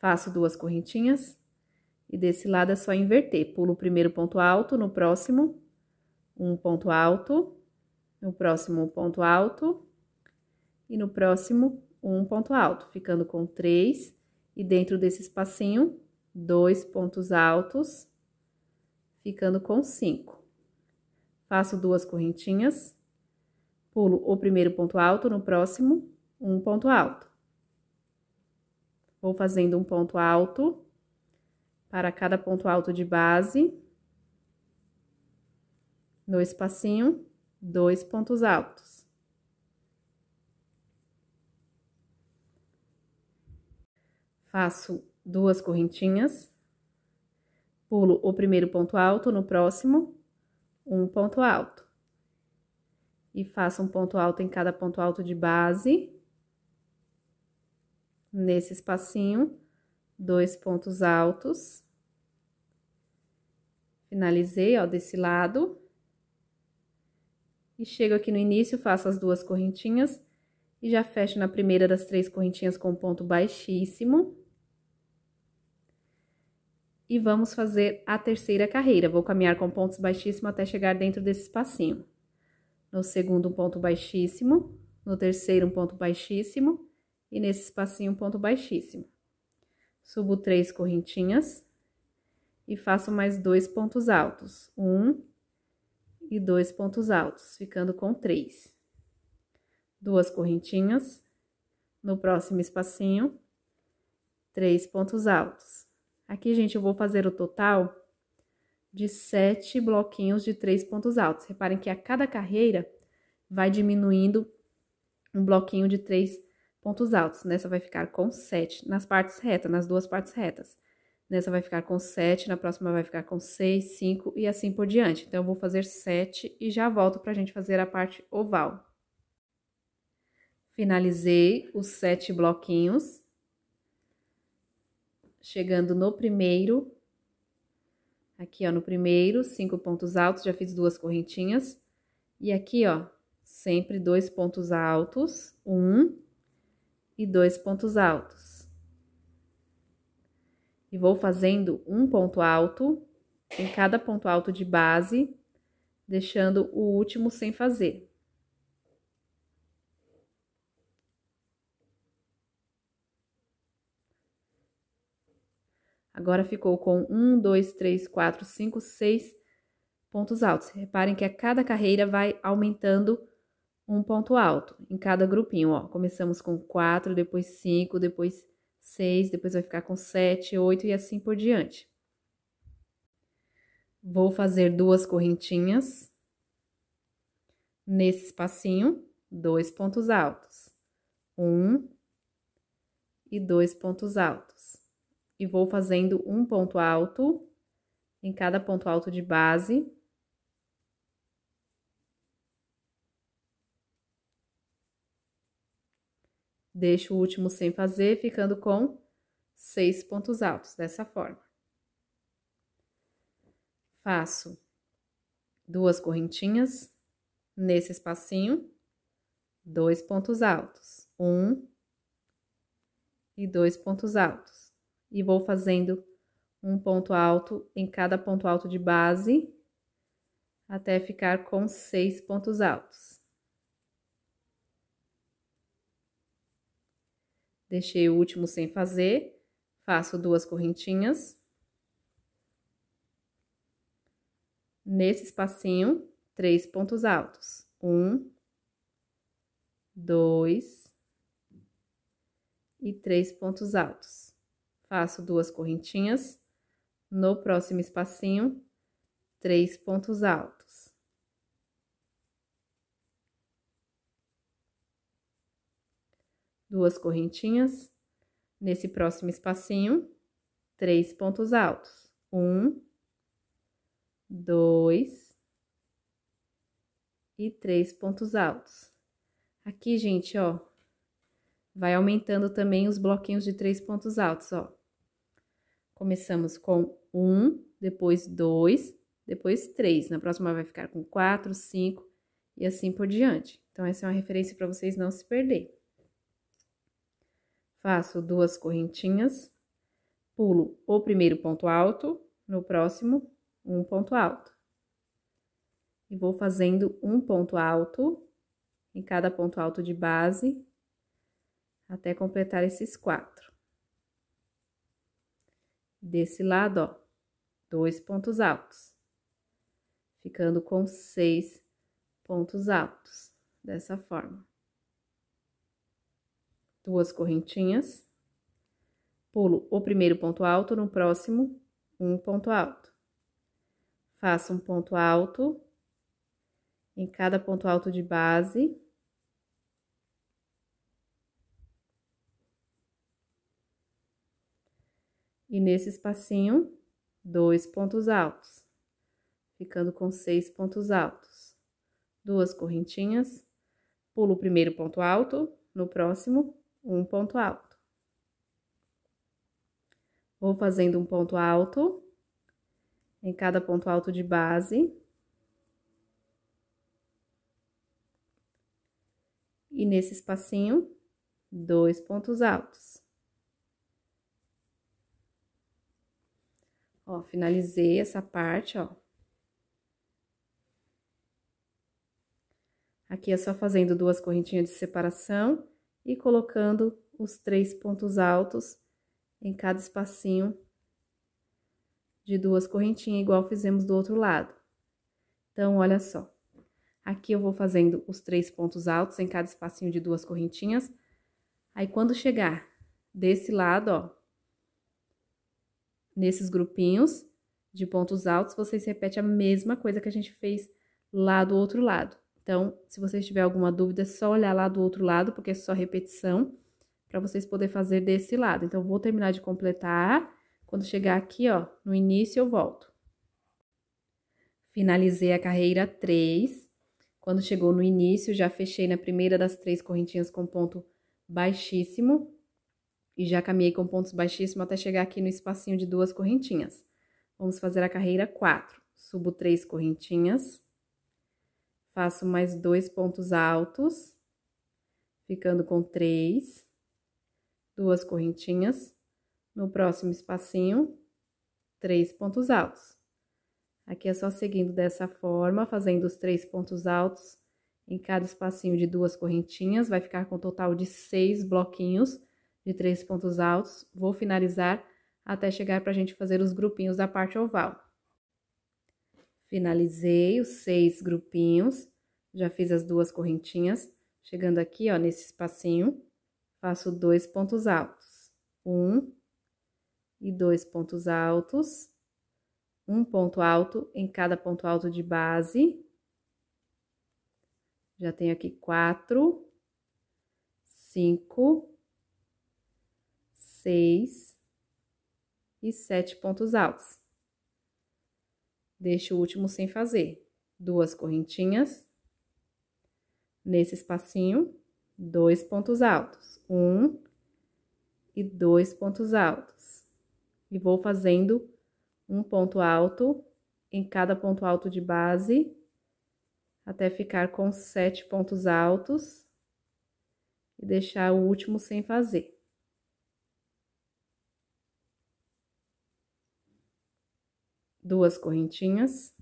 Faço duas correntinhas. E desse lado é só inverter. Pulo o primeiro ponto alto, no próximo, um ponto alto, no próximo, um ponto alto, e no próximo, um ponto alto, ficando com três. E dentro desse espacinho, dois pontos altos, ficando com cinco. Faço duas correntinhas, pulo o primeiro ponto alto, no próximo, um ponto alto. Vou fazendo um ponto alto para cada ponto alto de base, no espacinho, dois pontos altos. Faço duas correntinhas, pulo o primeiro ponto alto, no próximo, um ponto alto. E faço um ponto alto em cada ponto alto de base, nesse espacinho, dois pontos altos. Finalizei, ó, desse lado. E chego aqui no início, faço as duas correntinhas e já fecho na primeira das três correntinhas com ponto baixíssimo. E vamos fazer a terceira carreira. Vou caminhar com pontos baixíssimos até chegar dentro desse espacinho. No segundo, um ponto baixíssimo. No terceiro, um ponto baixíssimo. E nesse espacinho, um ponto baixíssimo. Subo três correntinhas e faço mais dois pontos altos. Um e dois pontos altos, ficando com três. Duas correntinhas. No próximo espacinho, três pontos altos. Aqui, gente, eu vou fazer o total de sete bloquinhos de três pontos altos. Reparem que a cada carreira vai diminuindo um bloquinho de três Pontos altos, nessa vai ficar com 7, nas partes retas, nas duas partes retas. Nessa vai ficar com 7, na próxima vai ficar com 6, 5 e assim por diante. Então, eu vou fazer 7 e já volto para a gente fazer a parte oval. Finalizei os sete bloquinhos. Chegando no primeiro, aqui ó, no primeiro, cinco pontos altos, já fiz duas correntinhas. E aqui ó, sempre dois pontos altos, um e dois pontos altos. E vou fazendo um ponto alto em cada ponto alto de base, deixando o último sem fazer. Agora ficou com um, dois, três, quatro, cinco, seis pontos altos. Reparem que a cada carreira vai aumentando um ponto alto em cada grupinho, ó. Começamos com 4, depois 5, depois 6, depois vai ficar com 7, 8 e assim por diante. Vou fazer duas correntinhas nesse espacinho, dois pontos altos. Um e dois pontos altos. E vou fazendo um ponto alto em cada ponto alto de base Deixo o último sem fazer, ficando com seis pontos altos, dessa forma. Faço duas correntinhas nesse espacinho, dois pontos altos, um e dois pontos altos, e vou fazendo um ponto alto em cada ponto alto de base até ficar com seis pontos altos. Deixei o último sem fazer, faço duas correntinhas. Nesse espacinho, três pontos altos. Um, dois e três pontos altos. Faço duas correntinhas. No próximo espacinho, três pontos altos. duas correntinhas. Nesse próximo espacinho, três pontos altos. Um, dois e três pontos altos. Aqui, gente, ó, vai aumentando também os bloquinhos de três pontos altos, ó. Começamos com um, depois dois, depois três. Na próxima vai ficar com quatro, cinco e assim por diante. Então, essa é uma referência para vocês não se perderem faço duas correntinhas, pulo o primeiro ponto alto, no próximo, um ponto alto. E vou fazendo um ponto alto em cada ponto alto de base, até completar esses quatro. Desse lado, ó, dois pontos altos, ficando com seis pontos altos, dessa forma duas correntinhas, pulo o primeiro ponto alto, no próximo, um ponto alto. Faço um ponto alto em cada ponto alto de base. E nesse espacinho, dois pontos altos, ficando com seis pontos altos. Duas correntinhas, pulo o primeiro ponto alto, no próximo, um ponto alto. Vou fazendo um ponto alto em cada ponto alto de base. E nesse espacinho, dois pontos altos. Ó, finalizei essa parte, ó. Aqui é só fazendo duas correntinhas de separação e colocando os três pontos altos em cada espacinho de duas correntinhas, igual fizemos do outro lado. Então, olha só. Aqui eu vou fazendo os três pontos altos em cada espacinho de duas correntinhas. Aí, quando chegar desse lado, ó, nesses grupinhos de pontos altos, vocês repetem a mesma coisa que a gente fez lá do outro lado. Então, se vocês tiver alguma dúvida, é só olhar lá do outro lado, porque é só repetição, para vocês poderem fazer desse lado. Então, vou terminar de completar. Quando chegar aqui, ó, no início eu volto. Finalizei a carreira 3. Quando chegou no início, já fechei na primeira das três correntinhas com ponto baixíssimo. E já caminhei com pontos baixíssimos até chegar aqui no espacinho de duas correntinhas. Vamos fazer a carreira 4. Subo três correntinhas Faço mais dois pontos altos, ficando com três, duas correntinhas. No próximo espacinho, três pontos altos. Aqui é só seguindo dessa forma, fazendo os três pontos altos em cada espacinho de duas correntinhas. Vai ficar com um total de seis bloquinhos de três pontos altos. Vou finalizar até chegar para a gente fazer os grupinhos da parte oval. Finalizei os seis grupinhos. Já fiz as duas correntinhas, chegando aqui, ó, nesse espacinho, faço dois pontos altos. Um e dois pontos altos. Um ponto alto em cada ponto alto de base. Já tenho aqui quatro, cinco, seis e sete pontos altos. Deixo o último sem fazer. Duas correntinhas nesse espacinho, dois pontos altos. Um e dois pontos altos. E vou fazendo um ponto alto em cada ponto alto de base, até ficar com sete pontos altos e deixar o último sem fazer. Duas correntinhas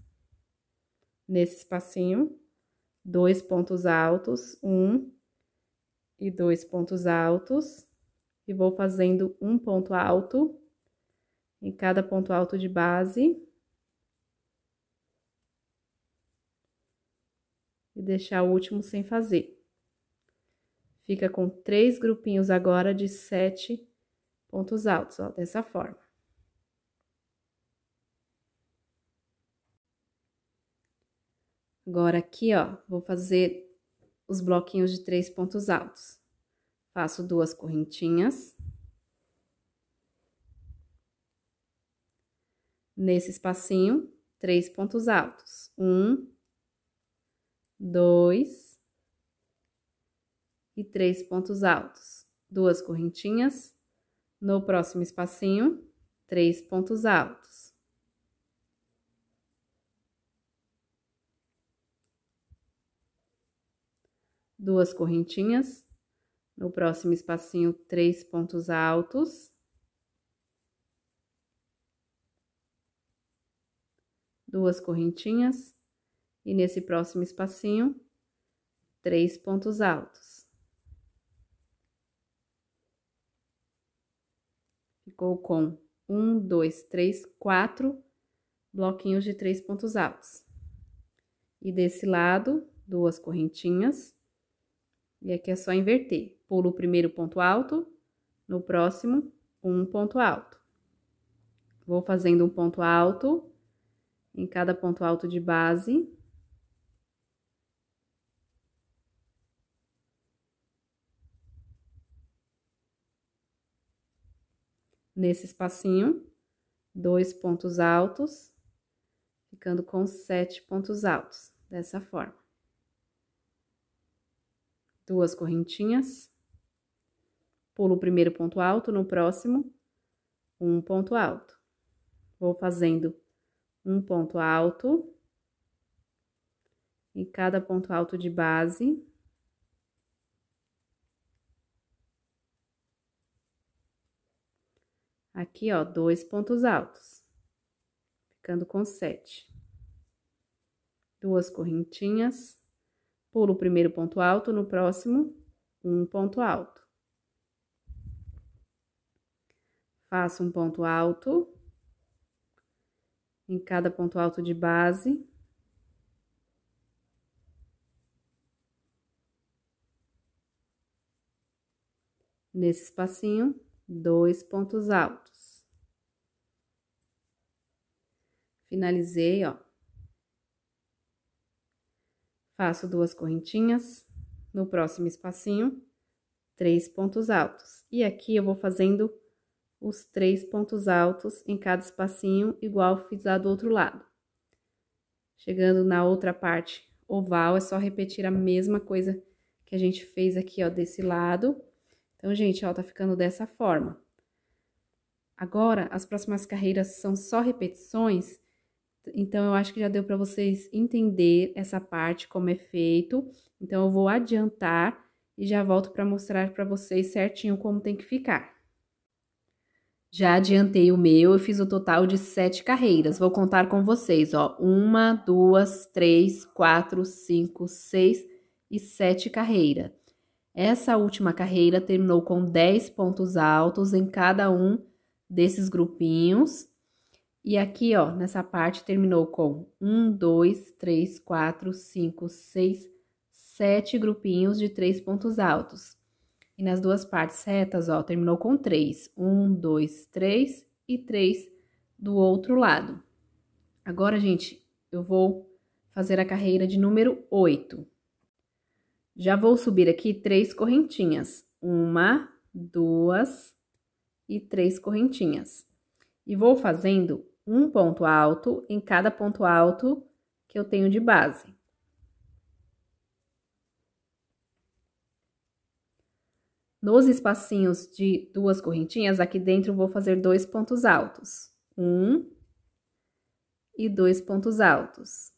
nesse espacinho dois pontos altos, um e dois pontos altos, e vou fazendo um ponto alto em cada ponto alto de base. E deixar o último sem fazer. Fica com três grupinhos agora de sete pontos altos, ó, dessa forma. Agora aqui, ó, vou fazer os bloquinhos de três pontos altos. Faço duas correntinhas. Nesse espacinho, três pontos altos. Um, dois e três pontos altos. Duas correntinhas. No próximo espacinho, três pontos altos. duas correntinhas. No próximo espacinho, três pontos altos. Duas correntinhas. E nesse próximo espacinho, três pontos altos. Ficou com um, dois, três, quatro bloquinhos de três pontos altos. E desse lado, duas correntinhas e aqui é só inverter. Pulo o primeiro ponto alto, no próximo, um ponto alto. Vou fazendo um ponto alto em cada ponto alto de base. Nesse espacinho, dois pontos altos, ficando com sete pontos altos, dessa forma duas correntinhas, pulo o primeiro ponto alto, no próximo, um ponto alto. Vou fazendo um ponto alto em cada ponto alto de base. Aqui, ó, dois pontos altos, ficando com sete. Duas correntinhas. Pulo o primeiro ponto alto, no próximo, um ponto alto. Faço um ponto alto em cada ponto alto de base. Nesse espacinho, dois pontos altos. Finalizei, ó, Faço duas correntinhas, no próximo espacinho, três pontos altos. E aqui eu vou fazendo os três pontos altos em cada espacinho, igual fiz lá do outro lado. Chegando na outra parte oval, é só repetir a mesma coisa que a gente fez aqui, ó, desse lado. Então, gente, ó, tá ficando dessa forma. Agora, as próximas carreiras são só repetições, então, eu acho que já deu para vocês entender essa parte, como é feito. Então, eu vou adiantar e já volto para mostrar para vocês certinho como tem que ficar. Já adiantei o meu, eu fiz o total de sete carreiras. Vou contar com vocês, ó. Uma, duas, três, quatro, cinco, seis e sete carreiras. Essa última carreira terminou com dez pontos altos em cada um desses grupinhos e aqui, ó, nessa parte terminou com um, dois, três, quatro, cinco, seis, sete grupinhos de três pontos altos. E nas duas partes retas, ó, terminou com três. Um, dois, três e três do outro lado. Agora, gente, eu vou fazer a carreira de número oito. Já vou subir aqui três correntinhas. Uma, duas e três correntinhas. E vou fazendo um ponto alto em cada ponto alto que eu tenho de base. Nos espacinhos de duas correntinhas, aqui dentro vou fazer dois pontos altos. Um e dois pontos altos.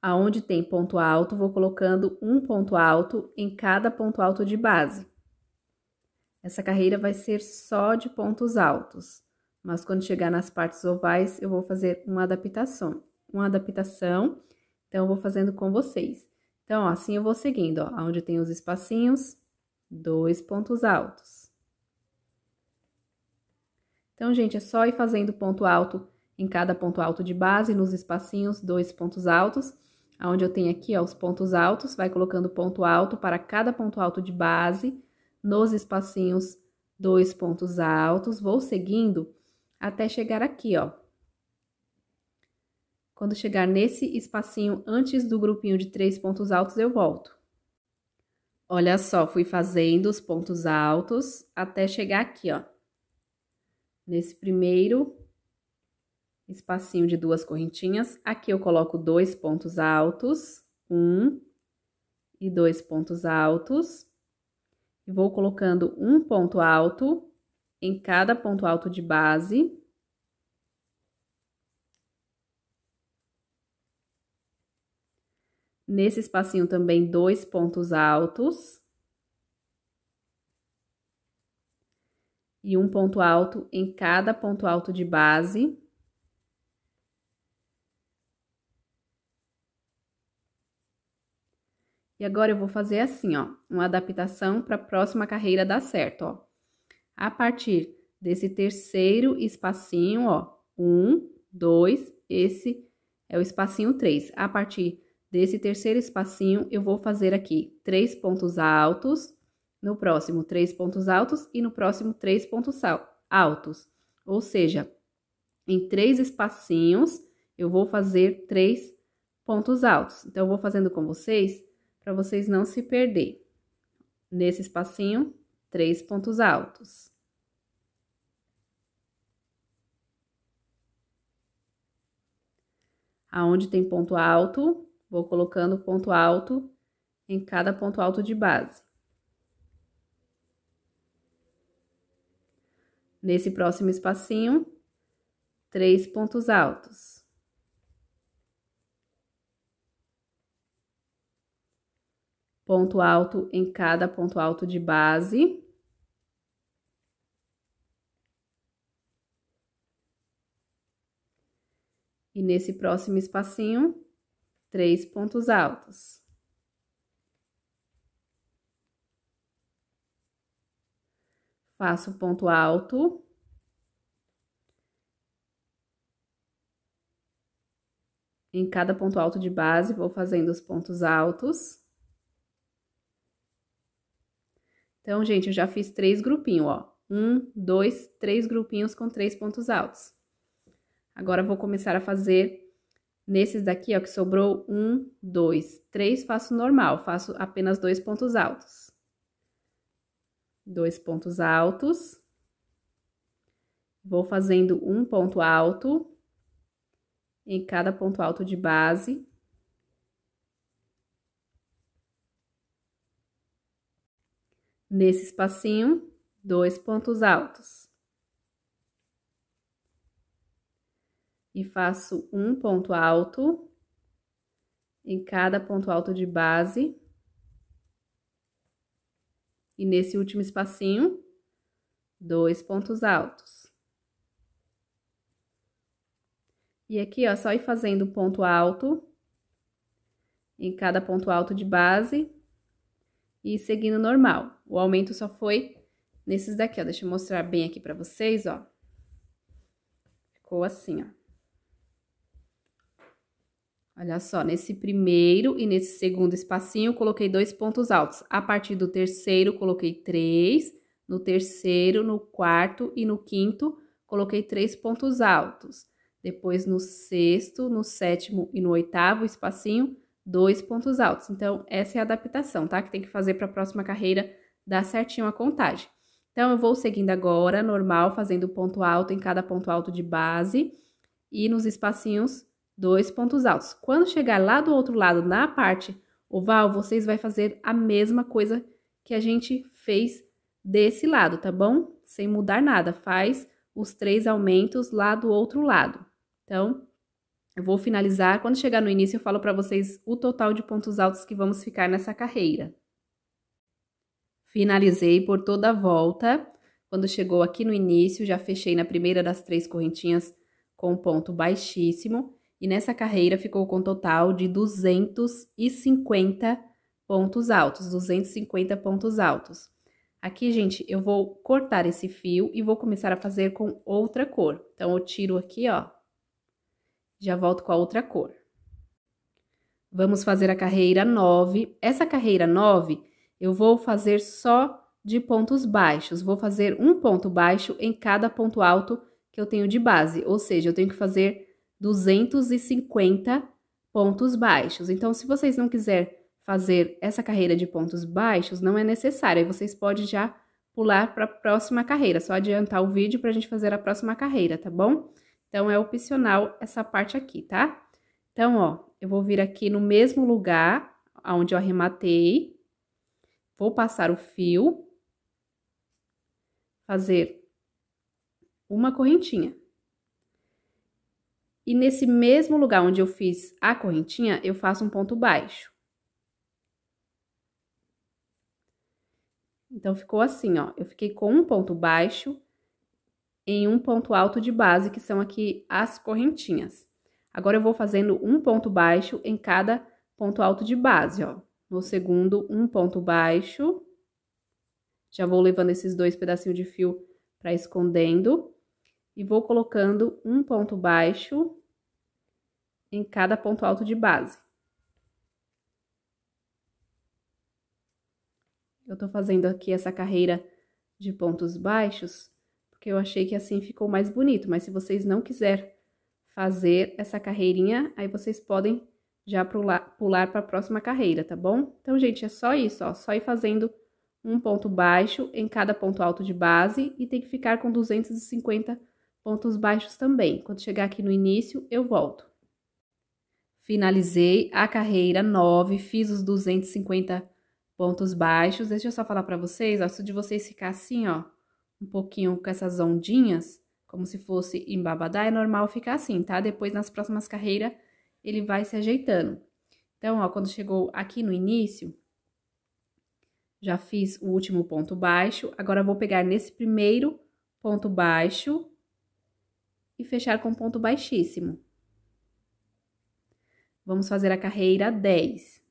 Aonde tem ponto alto, vou colocando um ponto alto em cada ponto alto de base. Essa carreira vai ser só de pontos altos mas quando chegar nas partes ovais, eu vou fazer uma adaptação. Uma adaptação, então, eu vou fazendo com vocês. Então, ó, assim eu vou seguindo, ó, onde tem os espacinhos, dois pontos altos. Então, gente, é só ir fazendo ponto alto em cada ponto alto de base, nos espacinhos, dois pontos altos. Onde eu tenho aqui, ó, os pontos altos, vai colocando ponto alto para cada ponto alto de base, nos espacinhos, dois pontos altos. Vou seguindo até chegar aqui, ó. Quando chegar nesse espacinho antes do grupinho de três pontos altos, eu volto. Olha só, fui fazendo os pontos altos até chegar aqui, ó. Nesse primeiro espacinho de duas correntinhas, aqui eu coloco dois pontos altos, um e dois pontos altos. E vou colocando um ponto alto em cada ponto alto de base. Nesse espacinho também, dois pontos altos. E um ponto alto em cada ponto alto de base. E agora eu vou fazer assim, ó, uma adaptação para a próxima carreira dar certo, ó. A partir desse terceiro espacinho, ó, um, dois, esse é o espacinho três. A partir desse terceiro espacinho, eu vou fazer aqui três pontos altos, no próximo três pontos altos e no próximo três pontos altos. Ou seja, em três espacinhos, eu vou fazer três pontos altos. Então, eu vou fazendo com vocês, para vocês não se perder. Nesse espacinho, três pontos altos. Aonde tem ponto alto, vou colocando ponto alto em cada ponto alto de base. Nesse próximo espacinho, três pontos altos. ponto alto em cada ponto alto de base. E nesse próximo espacinho, três pontos altos. Faço ponto alto. Em cada ponto alto de base, vou fazendo os pontos altos. Então, gente, eu já fiz três grupinhos, ó. Um, dois, três grupinhos com três pontos altos. Agora vou começar a fazer nesses daqui, ó, que sobrou um, dois, três, faço normal, faço apenas dois pontos altos. Dois pontos altos. Vou fazendo um ponto alto em cada ponto alto de base. Nesse espacinho, dois pontos altos. e faço um ponto alto em cada ponto alto de base. E nesse último espacinho, dois pontos altos. E aqui, ó, só ir fazendo ponto alto em cada ponto alto de base e seguindo normal. O aumento só foi nesses daqui, ó. Deixa eu mostrar bem aqui pra vocês, ó. Ficou assim, ó. Olha só, nesse primeiro e nesse segundo espacinho, coloquei dois pontos altos. A partir do terceiro, coloquei três. No terceiro, no quarto e no quinto, coloquei três pontos altos. Depois, no sexto, no sétimo e no oitavo espacinho, dois pontos altos. Então, essa é a adaptação, tá? Que tem que fazer para a próxima carreira dar certinho a contagem. Então, eu vou seguindo agora, normal, fazendo ponto alto em cada ponto alto de base. E nos espacinhos dois pontos altos. Quando chegar lá do outro lado, na parte oval, vocês vão fazer a mesma coisa que a gente fez desse lado, tá bom? Sem mudar nada, faz os três aumentos lá do outro lado. Então, eu vou finalizar. Quando chegar no início, eu falo para vocês o total de pontos altos que vamos ficar nessa carreira. Finalizei por toda a volta. Quando chegou aqui no início, já fechei na primeira das três correntinhas com ponto baixíssimo e nessa carreira ficou com um total de 250 pontos altos, 250 pontos altos. Aqui, gente, eu vou cortar esse fio e vou começar a fazer com outra cor. Então, eu tiro aqui, ó, já volto com a outra cor. Vamos fazer a carreira 9. Essa carreira 9, eu vou fazer só de pontos baixos. Vou fazer um ponto baixo em cada ponto alto que eu tenho de base, ou seja, eu tenho que fazer 250 pontos baixos. Então, se vocês não quiser fazer essa carreira de pontos baixos, não é necessário. Aí vocês podem já pular para a próxima carreira. Só adiantar o vídeo para a gente fazer a próxima carreira, tá bom? Então, é opcional essa parte aqui, tá? Então, ó, eu vou vir aqui no mesmo lugar onde eu arrematei. Vou passar o fio. Fazer uma correntinha. E nesse mesmo lugar onde eu fiz a correntinha, eu faço um ponto baixo. Então, ficou assim, ó. Eu fiquei com um ponto baixo em um ponto alto de base, que são aqui as correntinhas. Agora, eu vou fazendo um ponto baixo em cada ponto alto de base, ó. No segundo, um ponto baixo. Já vou levando esses dois pedacinhos de fio para escondendo e vou colocando um ponto baixo em cada ponto alto de base. Eu tô fazendo aqui essa carreira de pontos baixos, porque eu achei que assim ficou mais bonito, mas se vocês não quiserem fazer essa carreirinha, aí vocês podem já pular para a próxima carreira, tá bom? Então, gente, é só isso, ó, só ir fazendo um ponto baixo em cada ponto alto de base e tem que ficar com 250 pontos baixos também. Quando chegar aqui no início, eu volto. Finalizei a carreira 9, fiz os 250 pontos baixos. Deixa eu só falar para vocês, ó, se de vocês ficar assim, ó, um pouquinho com essas ondinhas, como se fosse embabadá, é normal ficar assim, tá? Depois, nas próximas carreiras, ele vai se ajeitando. Então, ó, quando chegou aqui no início, já fiz o último ponto baixo. Agora, vou pegar nesse primeiro ponto baixo e fechar com ponto baixíssimo. Vamos fazer a carreira 10.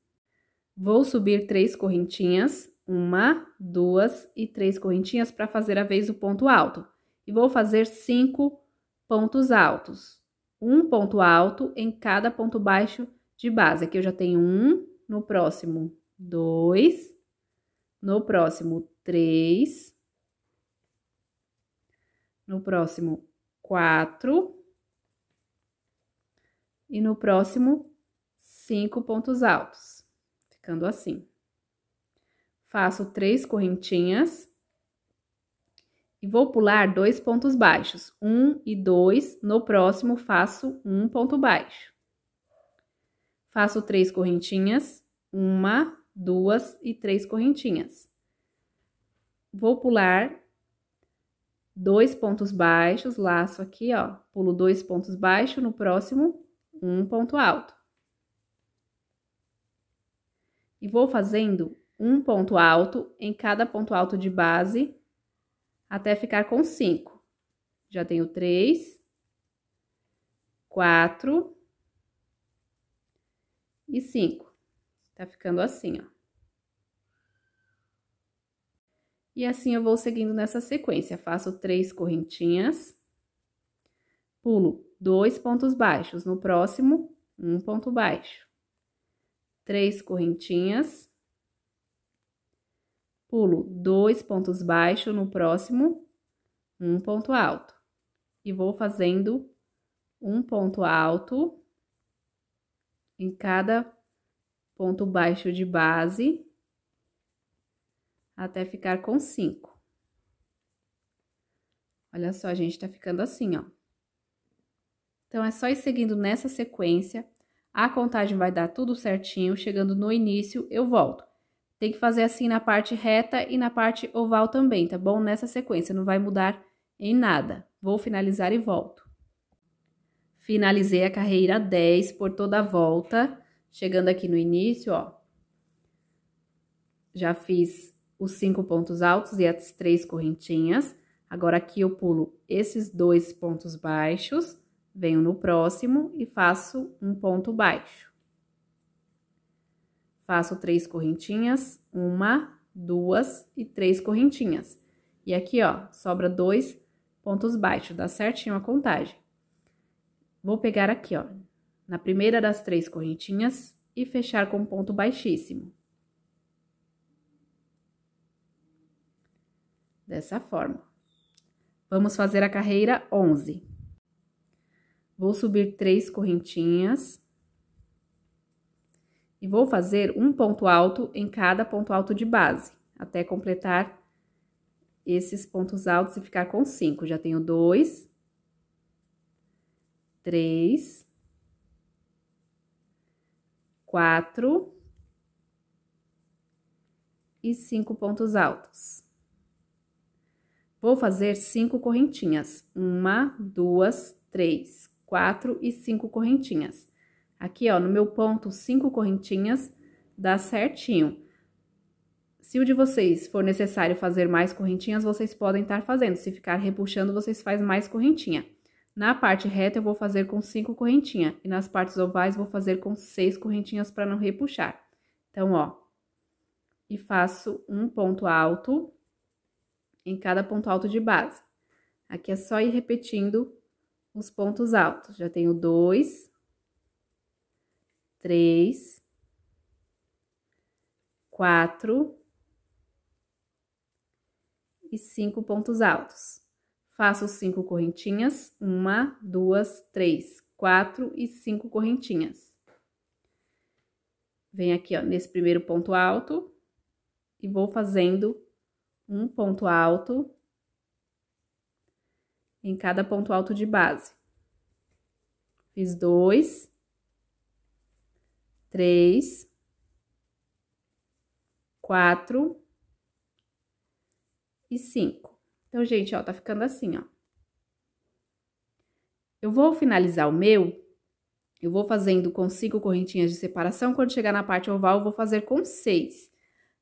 Vou subir três correntinhas, uma, duas e três correntinhas para fazer a vez do ponto alto. E vou fazer cinco pontos altos. Um ponto alto em cada ponto baixo de base. Aqui eu já tenho um, no próximo dois, no próximo três, no próximo quatro. E no próximo, cinco pontos altos, ficando assim. Faço três correntinhas e vou pular dois pontos baixos, um e dois. No próximo, faço um ponto baixo. Faço três correntinhas, uma, duas e três correntinhas. Vou pular dois pontos baixos, laço aqui, ó, pulo dois pontos baixos, no próximo, um ponto alto. E vou fazendo um ponto alto em cada ponto alto de base, até ficar com cinco. Já tenho três, quatro e cinco. Tá ficando assim, ó. E assim eu vou seguindo nessa sequência. Faço três correntinhas, pulo dois pontos baixos. No próximo, um ponto baixo. Três correntinhas, pulo dois pontos baixos. No próximo, um ponto alto. E vou fazendo um ponto alto em cada ponto baixo de base até ficar com cinco. Olha só, gente, tá ficando assim, ó. Então, é só ir seguindo nessa sequência. A contagem vai dar tudo certinho. Chegando no início, eu volto. Tem que fazer assim na parte reta e na parte oval também, tá bom? Nessa sequência, não vai mudar em nada. Vou finalizar e volto. Finalizei a carreira 10 por toda a volta. Chegando aqui no início, ó. Já fiz os cinco pontos altos e as três correntinhas. Agora, aqui eu pulo esses dois pontos baixos, venho no próximo e faço um ponto baixo. Faço três correntinhas, uma, duas e três correntinhas. E aqui, ó, sobra dois pontos baixos, dá certinho a contagem. Vou pegar aqui, ó, na primeira das três correntinhas e fechar com ponto baixíssimo. dessa forma. Vamos fazer a carreira 11. Vou subir três correntinhas. E vou fazer um ponto alto em cada ponto alto de base, até completar esses pontos altos e ficar com cinco. Já tenho dois, três, quatro e cinco pontos altos. Vou fazer cinco correntinhas. Uma, duas, três, quatro e cinco correntinhas. Aqui, ó, no meu ponto, cinco correntinhas, dá certinho. Se o de vocês for necessário fazer mais correntinhas, vocês podem estar fazendo. Se ficar repuxando, vocês faz mais correntinha. Na parte reta, eu vou fazer com cinco correntinhas. E nas partes ovais, vou fazer com seis correntinhas para não repuxar. Então, ó. E faço um ponto alto em cada ponto alto de base. Aqui é só ir repetindo os pontos altos. Já tenho dois, três, quatro e cinco pontos altos. Faço cinco correntinhas, uma, duas, três, quatro e cinco correntinhas. Venho aqui, ó, nesse primeiro ponto alto e vou fazendo um ponto alto em cada ponto alto de base. Fiz dois, três, quatro e cinco. Então, gente, ó, tá ficando assim, ó. Eu vou finalizar o meu, eu vou fazendo com cinco correntinhas de separação, quando chegar na parte oval, eu vou fazer com seis.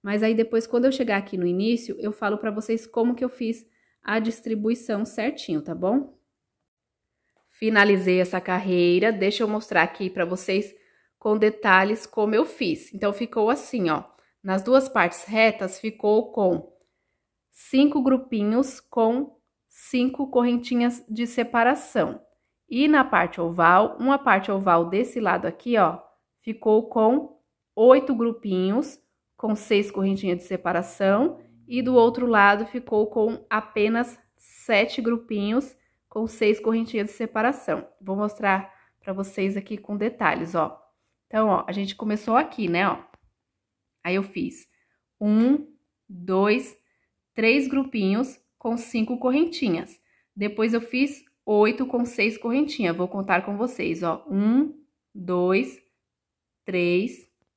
Mas aí depois, quando eu chegar aqui no início, eu falo para vocês como que eu fiz a distribuição certinho, tá bom? Finalizei essa carreira, deixa eu mostrar aqui para vocês com detalhes como eu fiz. Então, ficou assim, ó. Nas duas partes retas, ficou com cinco grupinhos com cinco correntinhas de separação. E na parte oval, uma parte oval desse lado aqui, ó, ficou com oito grupinhos com seis correntinhas de separação, e do outro lado ficou com apenas sete grupinhos com seis correntinhas de separação. Vou mostrar para vocês aqui com detalhes, ó. Então, ó, a gente começou aqui, né, ó. Aí eu fiz um, dois, três grupinhos com cinco correntinhas. Depois eu fiz oito com seis correntinhas. Vou contar com vocês, ó. Um, dois, três,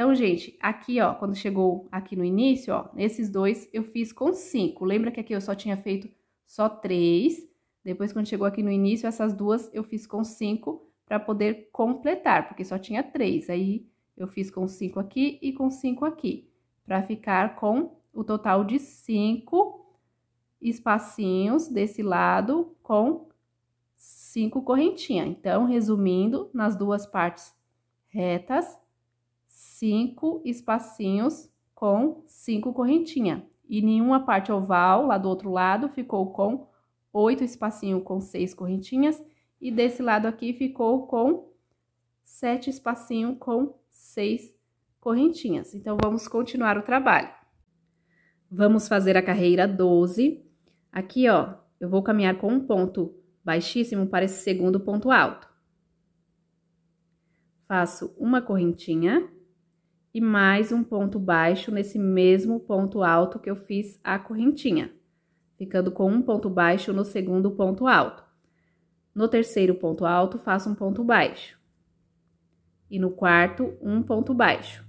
Então, gente, aqui, ó, quando chegou aqui no início, ó, esses dois eu fiz com cinco. Lembra que aqui eu só tinha feito só três. Depois, quando chegou aqui no início, essas duas eu fiz com cinco para poder completar, porque só tinha três. Aí, eu fiz com cinco aqui e com cinco aqui, para ficar com o total de cinco espacinhos desse lado com cinco correntinhas. Então, resumindo, nas duas partes retas, cinco espacinhos com cinco correntinha. E nenhuma parte oval, lá do outro lado, ficou com oito espacinhos com seis correntinhas. E desse lado aqui ficou com sete espacinhos com seis correntinhas. Então, vamos continuar o trabalho. Vamos fazer a carreira 12. Aqui, ó, eu vou caminhar com um ponto baixíssimo para esse segundo ponto alto. Faço uma correntinha e mais um ponto baixo nesse mesmo ponto alto que eu fiz a correntinha, ficando com um ponto baixo no segundo ponto alto. No terceiro ponto alto, faço um ponto baixo. E no quarto, um ponto baixo.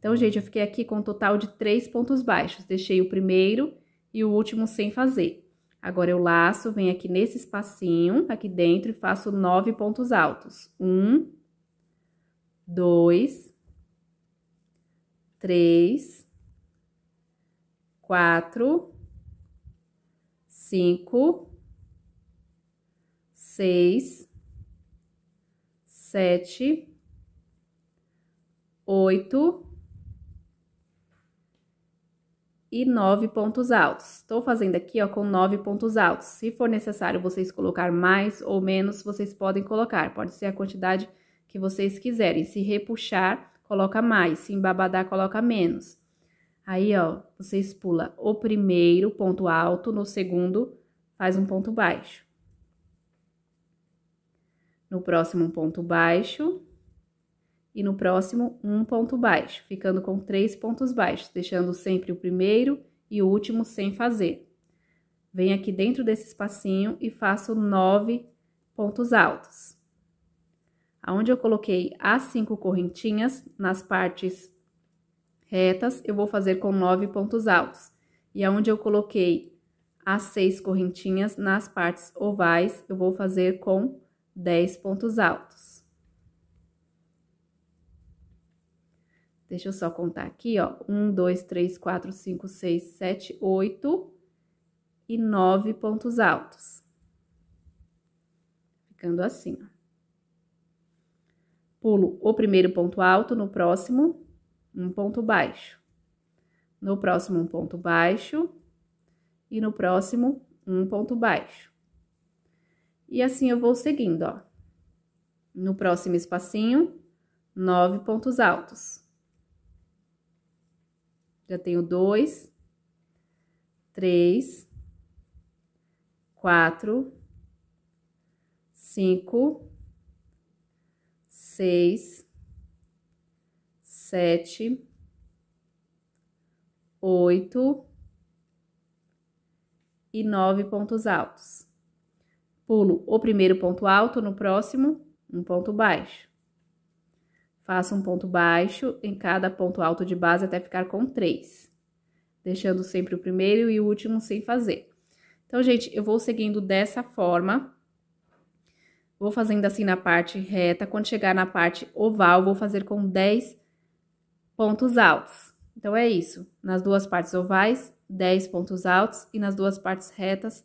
Então, gente, eu fiquei aqui com um total de três pontos baixos. Deixei o primeiro e o último sem fazer. Agora, eu laço, venho aqui nesse espacinho, aqui dentro, e faço nove pontos altos. Um, dois, três, quatro, cinco, seis, sete, oito e nove pontos altos. Estou fazendo aqui, ó, com nove pontos altos. Se for necessário vocês colocar mais ou menos, vocês podem colocar. Pode ser a quantidade que vocês quiserem. Se repuxar, coloca mais, se embabadar, coloca menos. Aí, ó, vocês pula o primeiro ponto alto, no segundo faz um ponto baixo. No próximo, um ponto baixo. E no próximo, um ponto baixo, ficando com três pontos baixos, deixando sempre o primeiro e o último sem fazer. Venho aqui dentro desse espacinho e faço nove pontos altos. Onde eu coloquei as cinco correntinhas, nas partes retas, eu vou fazer com nove pontos altos. E aonde eu coloquei as seis correntinhas, nas partes ovais, eu vou fazer com dez pontos altos. Deixa eu só contar aqui, ó. Um, dois, três, quatro, cinco, seis, sete, oito e nove pontos altos. Ficando assim, ó pulo o primeiro ponto alto, no próximo, um ponto baixo. No próximo, um ponto baixo. E no próximo, um ponto baixo. E assim eu vou seguindo, ó. No próximo espacinho, nove pontos altos. Já tenho dois, três, quatro, cinco, seis, sete, oito e nove pontos altos. Pulo o primeiro ponto alto no próximo, um ponto baixo. Faço um ponto baixo em cada ponto alto de base até ficar com três, deixando sempre o primeiro e o último sem fazer. Então, gente, eu vou seguindo dessa forma Vou fazendo assim na parte reta. Quando chegar na parte oval, vou fazer com 10 pontos altos. Então, é isso. Nas duas partes ovais, 10 pontos altos. E nas duas partes retas,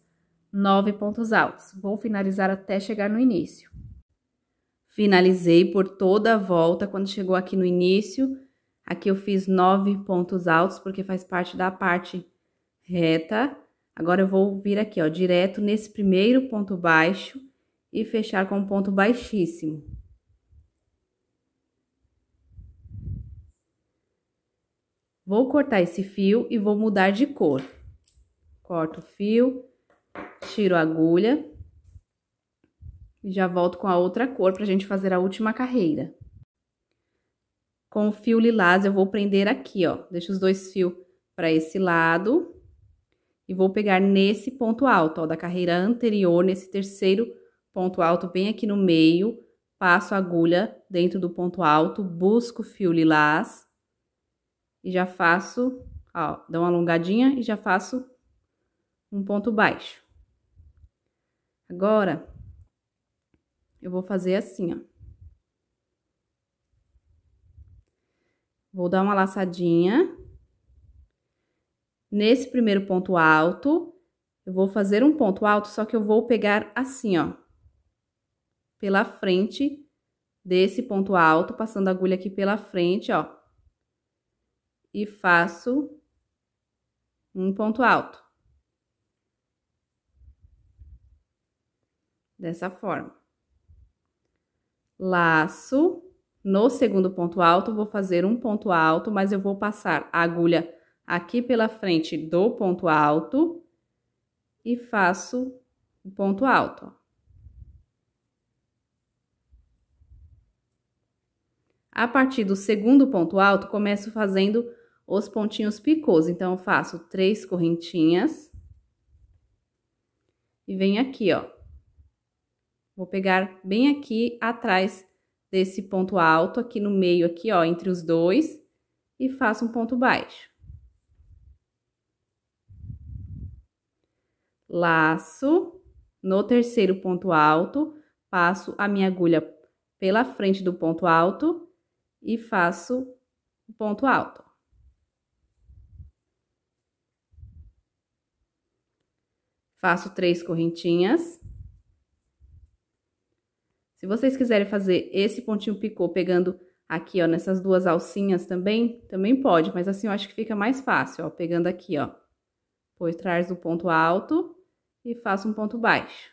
9 pontos altos. Vou finalizar até chegar no início. Finalizei por toda a volta. Quando chegou aqui no início, aqui eu fiz 9 pontos altos, porque faz parte da parte reta. Agora, eu vou vir aqui, ó, direto nesse primeiro ponto baixo e fechar com um ponto baixíssimo. Vou cortar esse fio e vou mudar de cor. Corto o fio, tiro a agulha e já volto com a outra cor para a gente fazer a última carreira. Com o fio lilás eu vou prender aqui, ó. Deixo os dois fios para esse lado e vou pegar nesse ponto alto, ó, da carreira anterior, nesse terceiro ponto alto bem aqui no meio, passo a agulha dentro do ponto alto, busco o fio lilás e já faço, ó, dou uma alongadinha e já faço um ponto baixo. Agora, eu vou fazer assim, ó. Vou dar uma laçadinha. Nesse primeiro ponto alto, eu vou fazer um ponto alto, só que eu vou pegar assim, ó pela frente desse ponto alto, passando a agulha aqui pela frente, ó. E faço um ponto alto. Dessa forma. Laço. No segundo ponto alto, vou fazer um ponto alto, mas eu vou passar a agulha aqui pela frente do ponto alto e faço o um ponto alto, ó. A partir do segundo ponto alto, começo fazendo os pontinhos picôs. Então, eu faço três correntinhas. E venho aqui, ó. Vou pegar bem aqui atrás desse ponto alto, aqui no meio, aqui, ó, entre os dois. E faço um ponto baixo. Laço. No terceiro ponto alto, passo a minha agulha pela frente do ponto alto e faço o ponto alto. Faço três correntinhas. Se vocês quiserem fazer esse pontinho picô pegando aqui, ó, nessas duas alcinhas também, também pode, mas assim eu acho que fica mais fácil, ó, pegando aqui, ó, por trás do ponto alto e faço um ponto baixo.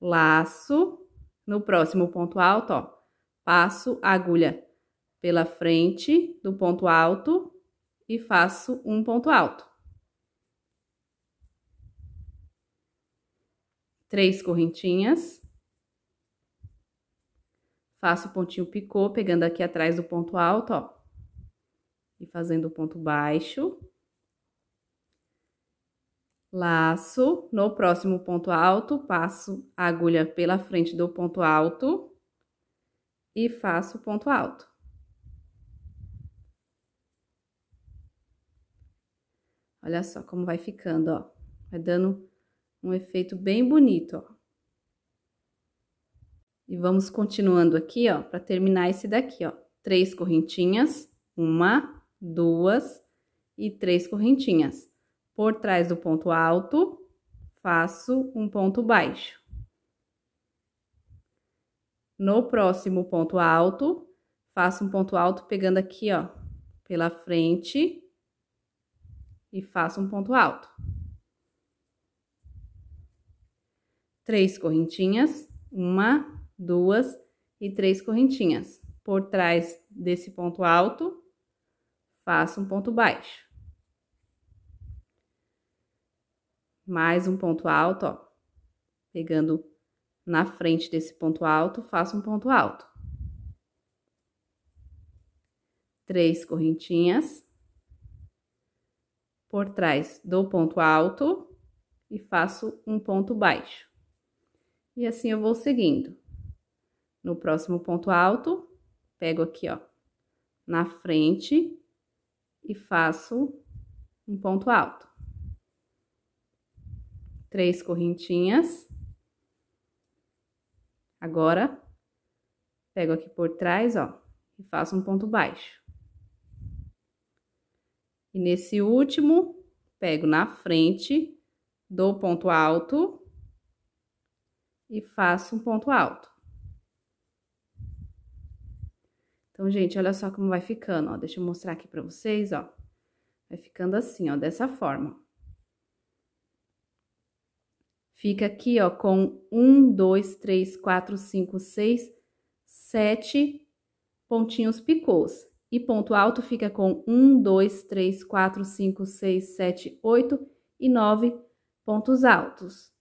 Laço, no próximo ponto alto, ó, Passo a agulha pela frente do ponto alto e faço um ponto alto. Três correntinhas. Faço o pontinho picô, pegando aqui atrás do ponto alto, ó. E fazendo o ponto baixo. Laço, no próximo ponto alto, passo a agulha pela frente do ponto alto e faço ponto alto. Olha só como vai ficando, ó. Vai dando um efeito bem bonito, ó. E vamos continuando aqui, ó, para terminar esse daqui, ó. Três correntinhas, uma, duas e três correntinhas. Por trás do ponto alto, faço um ponto baixo. No próximo ponto alto, faço um ponto alto pegando aqui, ó, pela frente e faço um ponto alto. Três correntinhas, uma, duas e três correntinhas. Por trás desse ponto alto, faço um ponto baixo. Mais um ponto alto, ó, pegando na frente desse ponto alto, faço um ponto alto. Três correntinhas. Por trás do ponto alto e faço um ponto baixo. E assim eu vou seguindo. No próximo ponto alto, pego aqui, ó, na frente e faço um ponto alto. Três correntinhas Agora, pego aqui por trás, ó, e faço um ponto baixo. E nesse último, pego na frente, dou ponto alto e faço um ponto alto. Então, gente, olha só como vai ficando, ó. Deixa eu mostrar aqui pra vocês, ó. Vai ficando assim, ó, dessa forma. Fica aqui, ó, com um, dois, três, quatro, cinco, seis, sete pontinhos picôs. E ponto alto fica com um, dois, três, quatro, cinco, seis, sete, oito e nove pontos altos.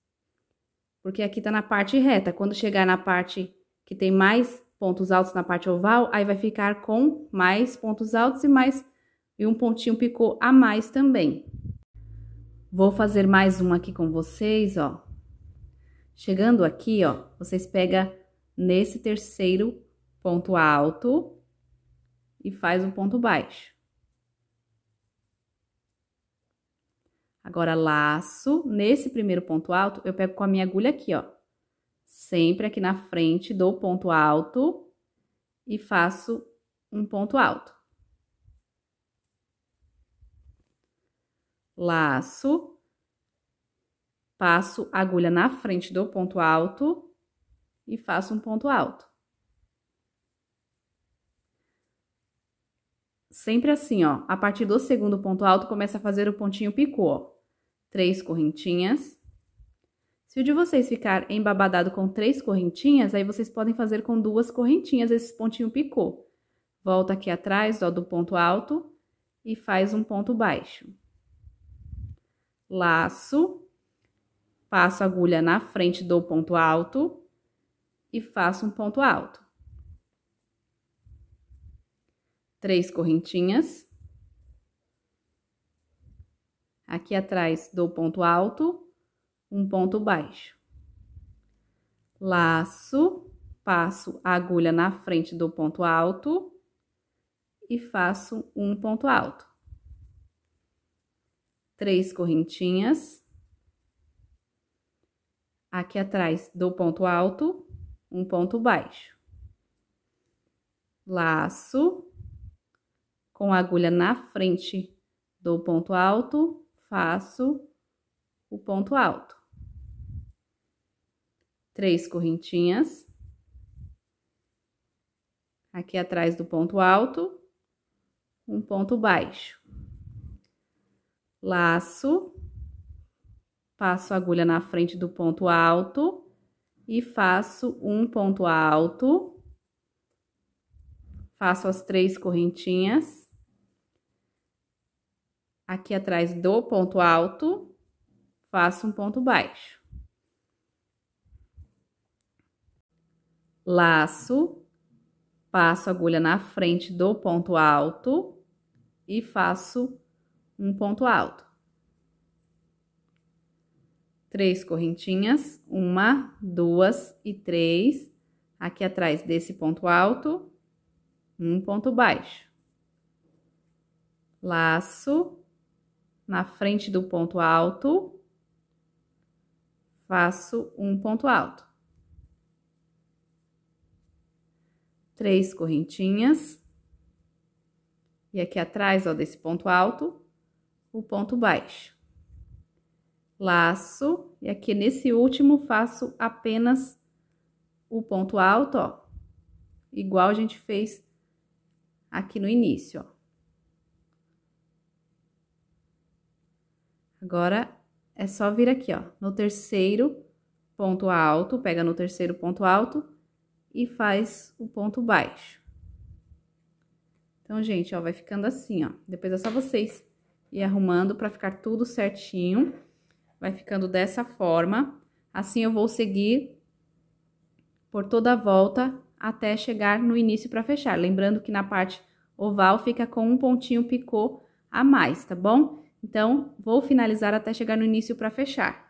Porque aqui tá na parte reta. Quando chegar na parte que tem mais pontos altos na parte oval, aí vai ficar com mais pontos altos e mais e um pontinho picô a mais também. Vou fazer mais um aqui com vocês, ó. Chegando aqui, ó, vocês pegam nesse terceiro ponto alto e faz um ponto baixo. Agora, laço, nesse primeiro ponto alto, eu pego com a minha agulha aqui, ó. Sempre aqui na frente do ponto alto e faço um ponto alto. Laço, passo a agulha na frente do ponto alto e faço um ponto alto. Sempre assim, ó, a partir do segundo ponto alto, começa a fazer o pontinho picô, ó. Três correntinhas. Se o de vocês ficar embabadado com três correntinhas, aí vocês podem fazer com duas correntinhas esse pontinho picô. Volta aqui atrás, ó, do ponto alto e faz um ponto baixo. Laço, passo a agulha na frente do ponto alto e faço um ponto alto. Três correntinhas. Aqui atrás do ponto alto, um ponto baixo. Laço, passo a agulha na frente do ponto alto e faço um ponto alto. Três correntinhas aqui atrás do ponto alto, um ponto baixo. Laço com a agulha na frente do ponto alto, faço o ponto alto. Três correntinhas. Aqui atrás do ponto alto, um ponto baixo. Laço Passo a agulha na frente do ponto alto e faço um ponto alto. Faço as três correntinhas. Aqui atrás do ponto alto, faço um ponto baixo. Laço, passo a agulha na frente do ponto alto e faço um ponto alto três correntinhas, uma, duas e três, aqui atrás desse ponto alto, um ponto baixo. Laço na frente do ponto alto, faço um ponto alto. Três correntinhas, e aqui atrás, ó, desse ponto alto, o ponto baixo laço, e aqui nesse último faço apenas o ponto alto, ó, igual a gente fez aqui no início, ó. Agora, é só vir aqui, ó, no terceiro ponto alto, pega no terceiro ponto alto e faz o ponto baixo. Então, gente, ó, vai ficando assim, ó. Depois é só vocês ir arrumando para ficar tudo certinho. Vai ficando dessa forma. Assim eu vou seguir por toda a volta até chegar no início para fechar. Lembrando que na parte oval fica com um pontinho picô a mais, tá bom? Então, vou finalizar até chegar no início para fechar.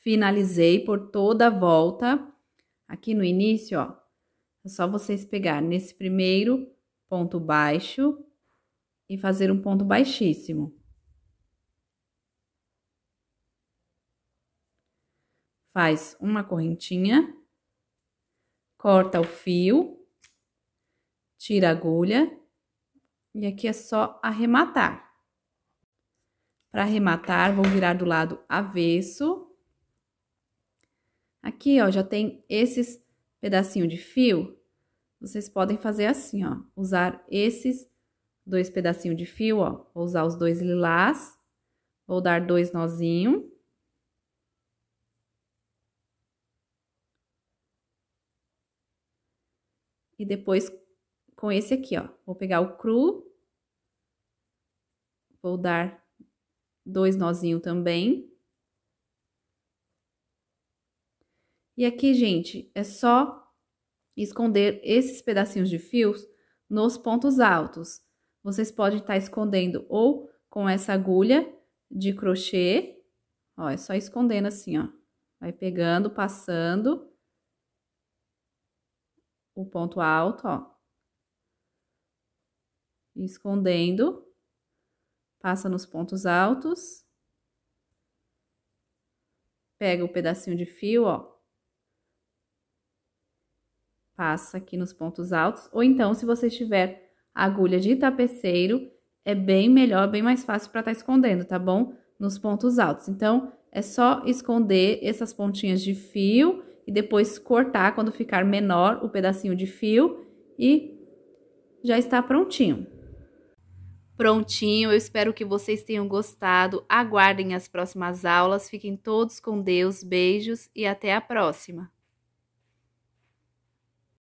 Finalizei por toda a volta. Aqui no início, ó, é só vocês pegar nesse primeiro ponto baixo e fazer um ponto baixíssimo. faz uma correntinha, corta o fio, tira a agulha e aqui é só arrematar. Para arrematar, vou virar do lado avesso. Aqui, ó, já tem esses pedacinho de fio. Vocês podem fazer assim, ó, usar esses dois pedacinhos de fio, ó. Vou usar os dois lilás, vou dar dois nozinhos E depois com esse aqui, ó. Vou pegar o cru. Vou dar dois nozinhos também. E aqui, gente, é só esconder esses pedacinhos de fios nos pontos altos. Vocês podem estar tá escondendo ou com essa agulha de crochê, ó, é só escondendo assim, ó. Vai pegando, passando o ponto alto, ó. Escondendo. Passa nos pontos altos. Pega o pedacinho de fio, ó. Passa aqui nos pontos altos. Ou então, se você tiver agulha de tapeceiro, é bem melhor, bem mais fácil para estar tá escondendo, tá bom? Nos pontos altos. Então, é só esconder essas pontinhas de fio e depois cortar quando ficar menor o pedacinho de fio e já está prontinho. Prontinho, eu espero que vocês tenham gostado. Aguardem as próximas aulas. Fiquem todos com Deus. Beijos e até a próxima.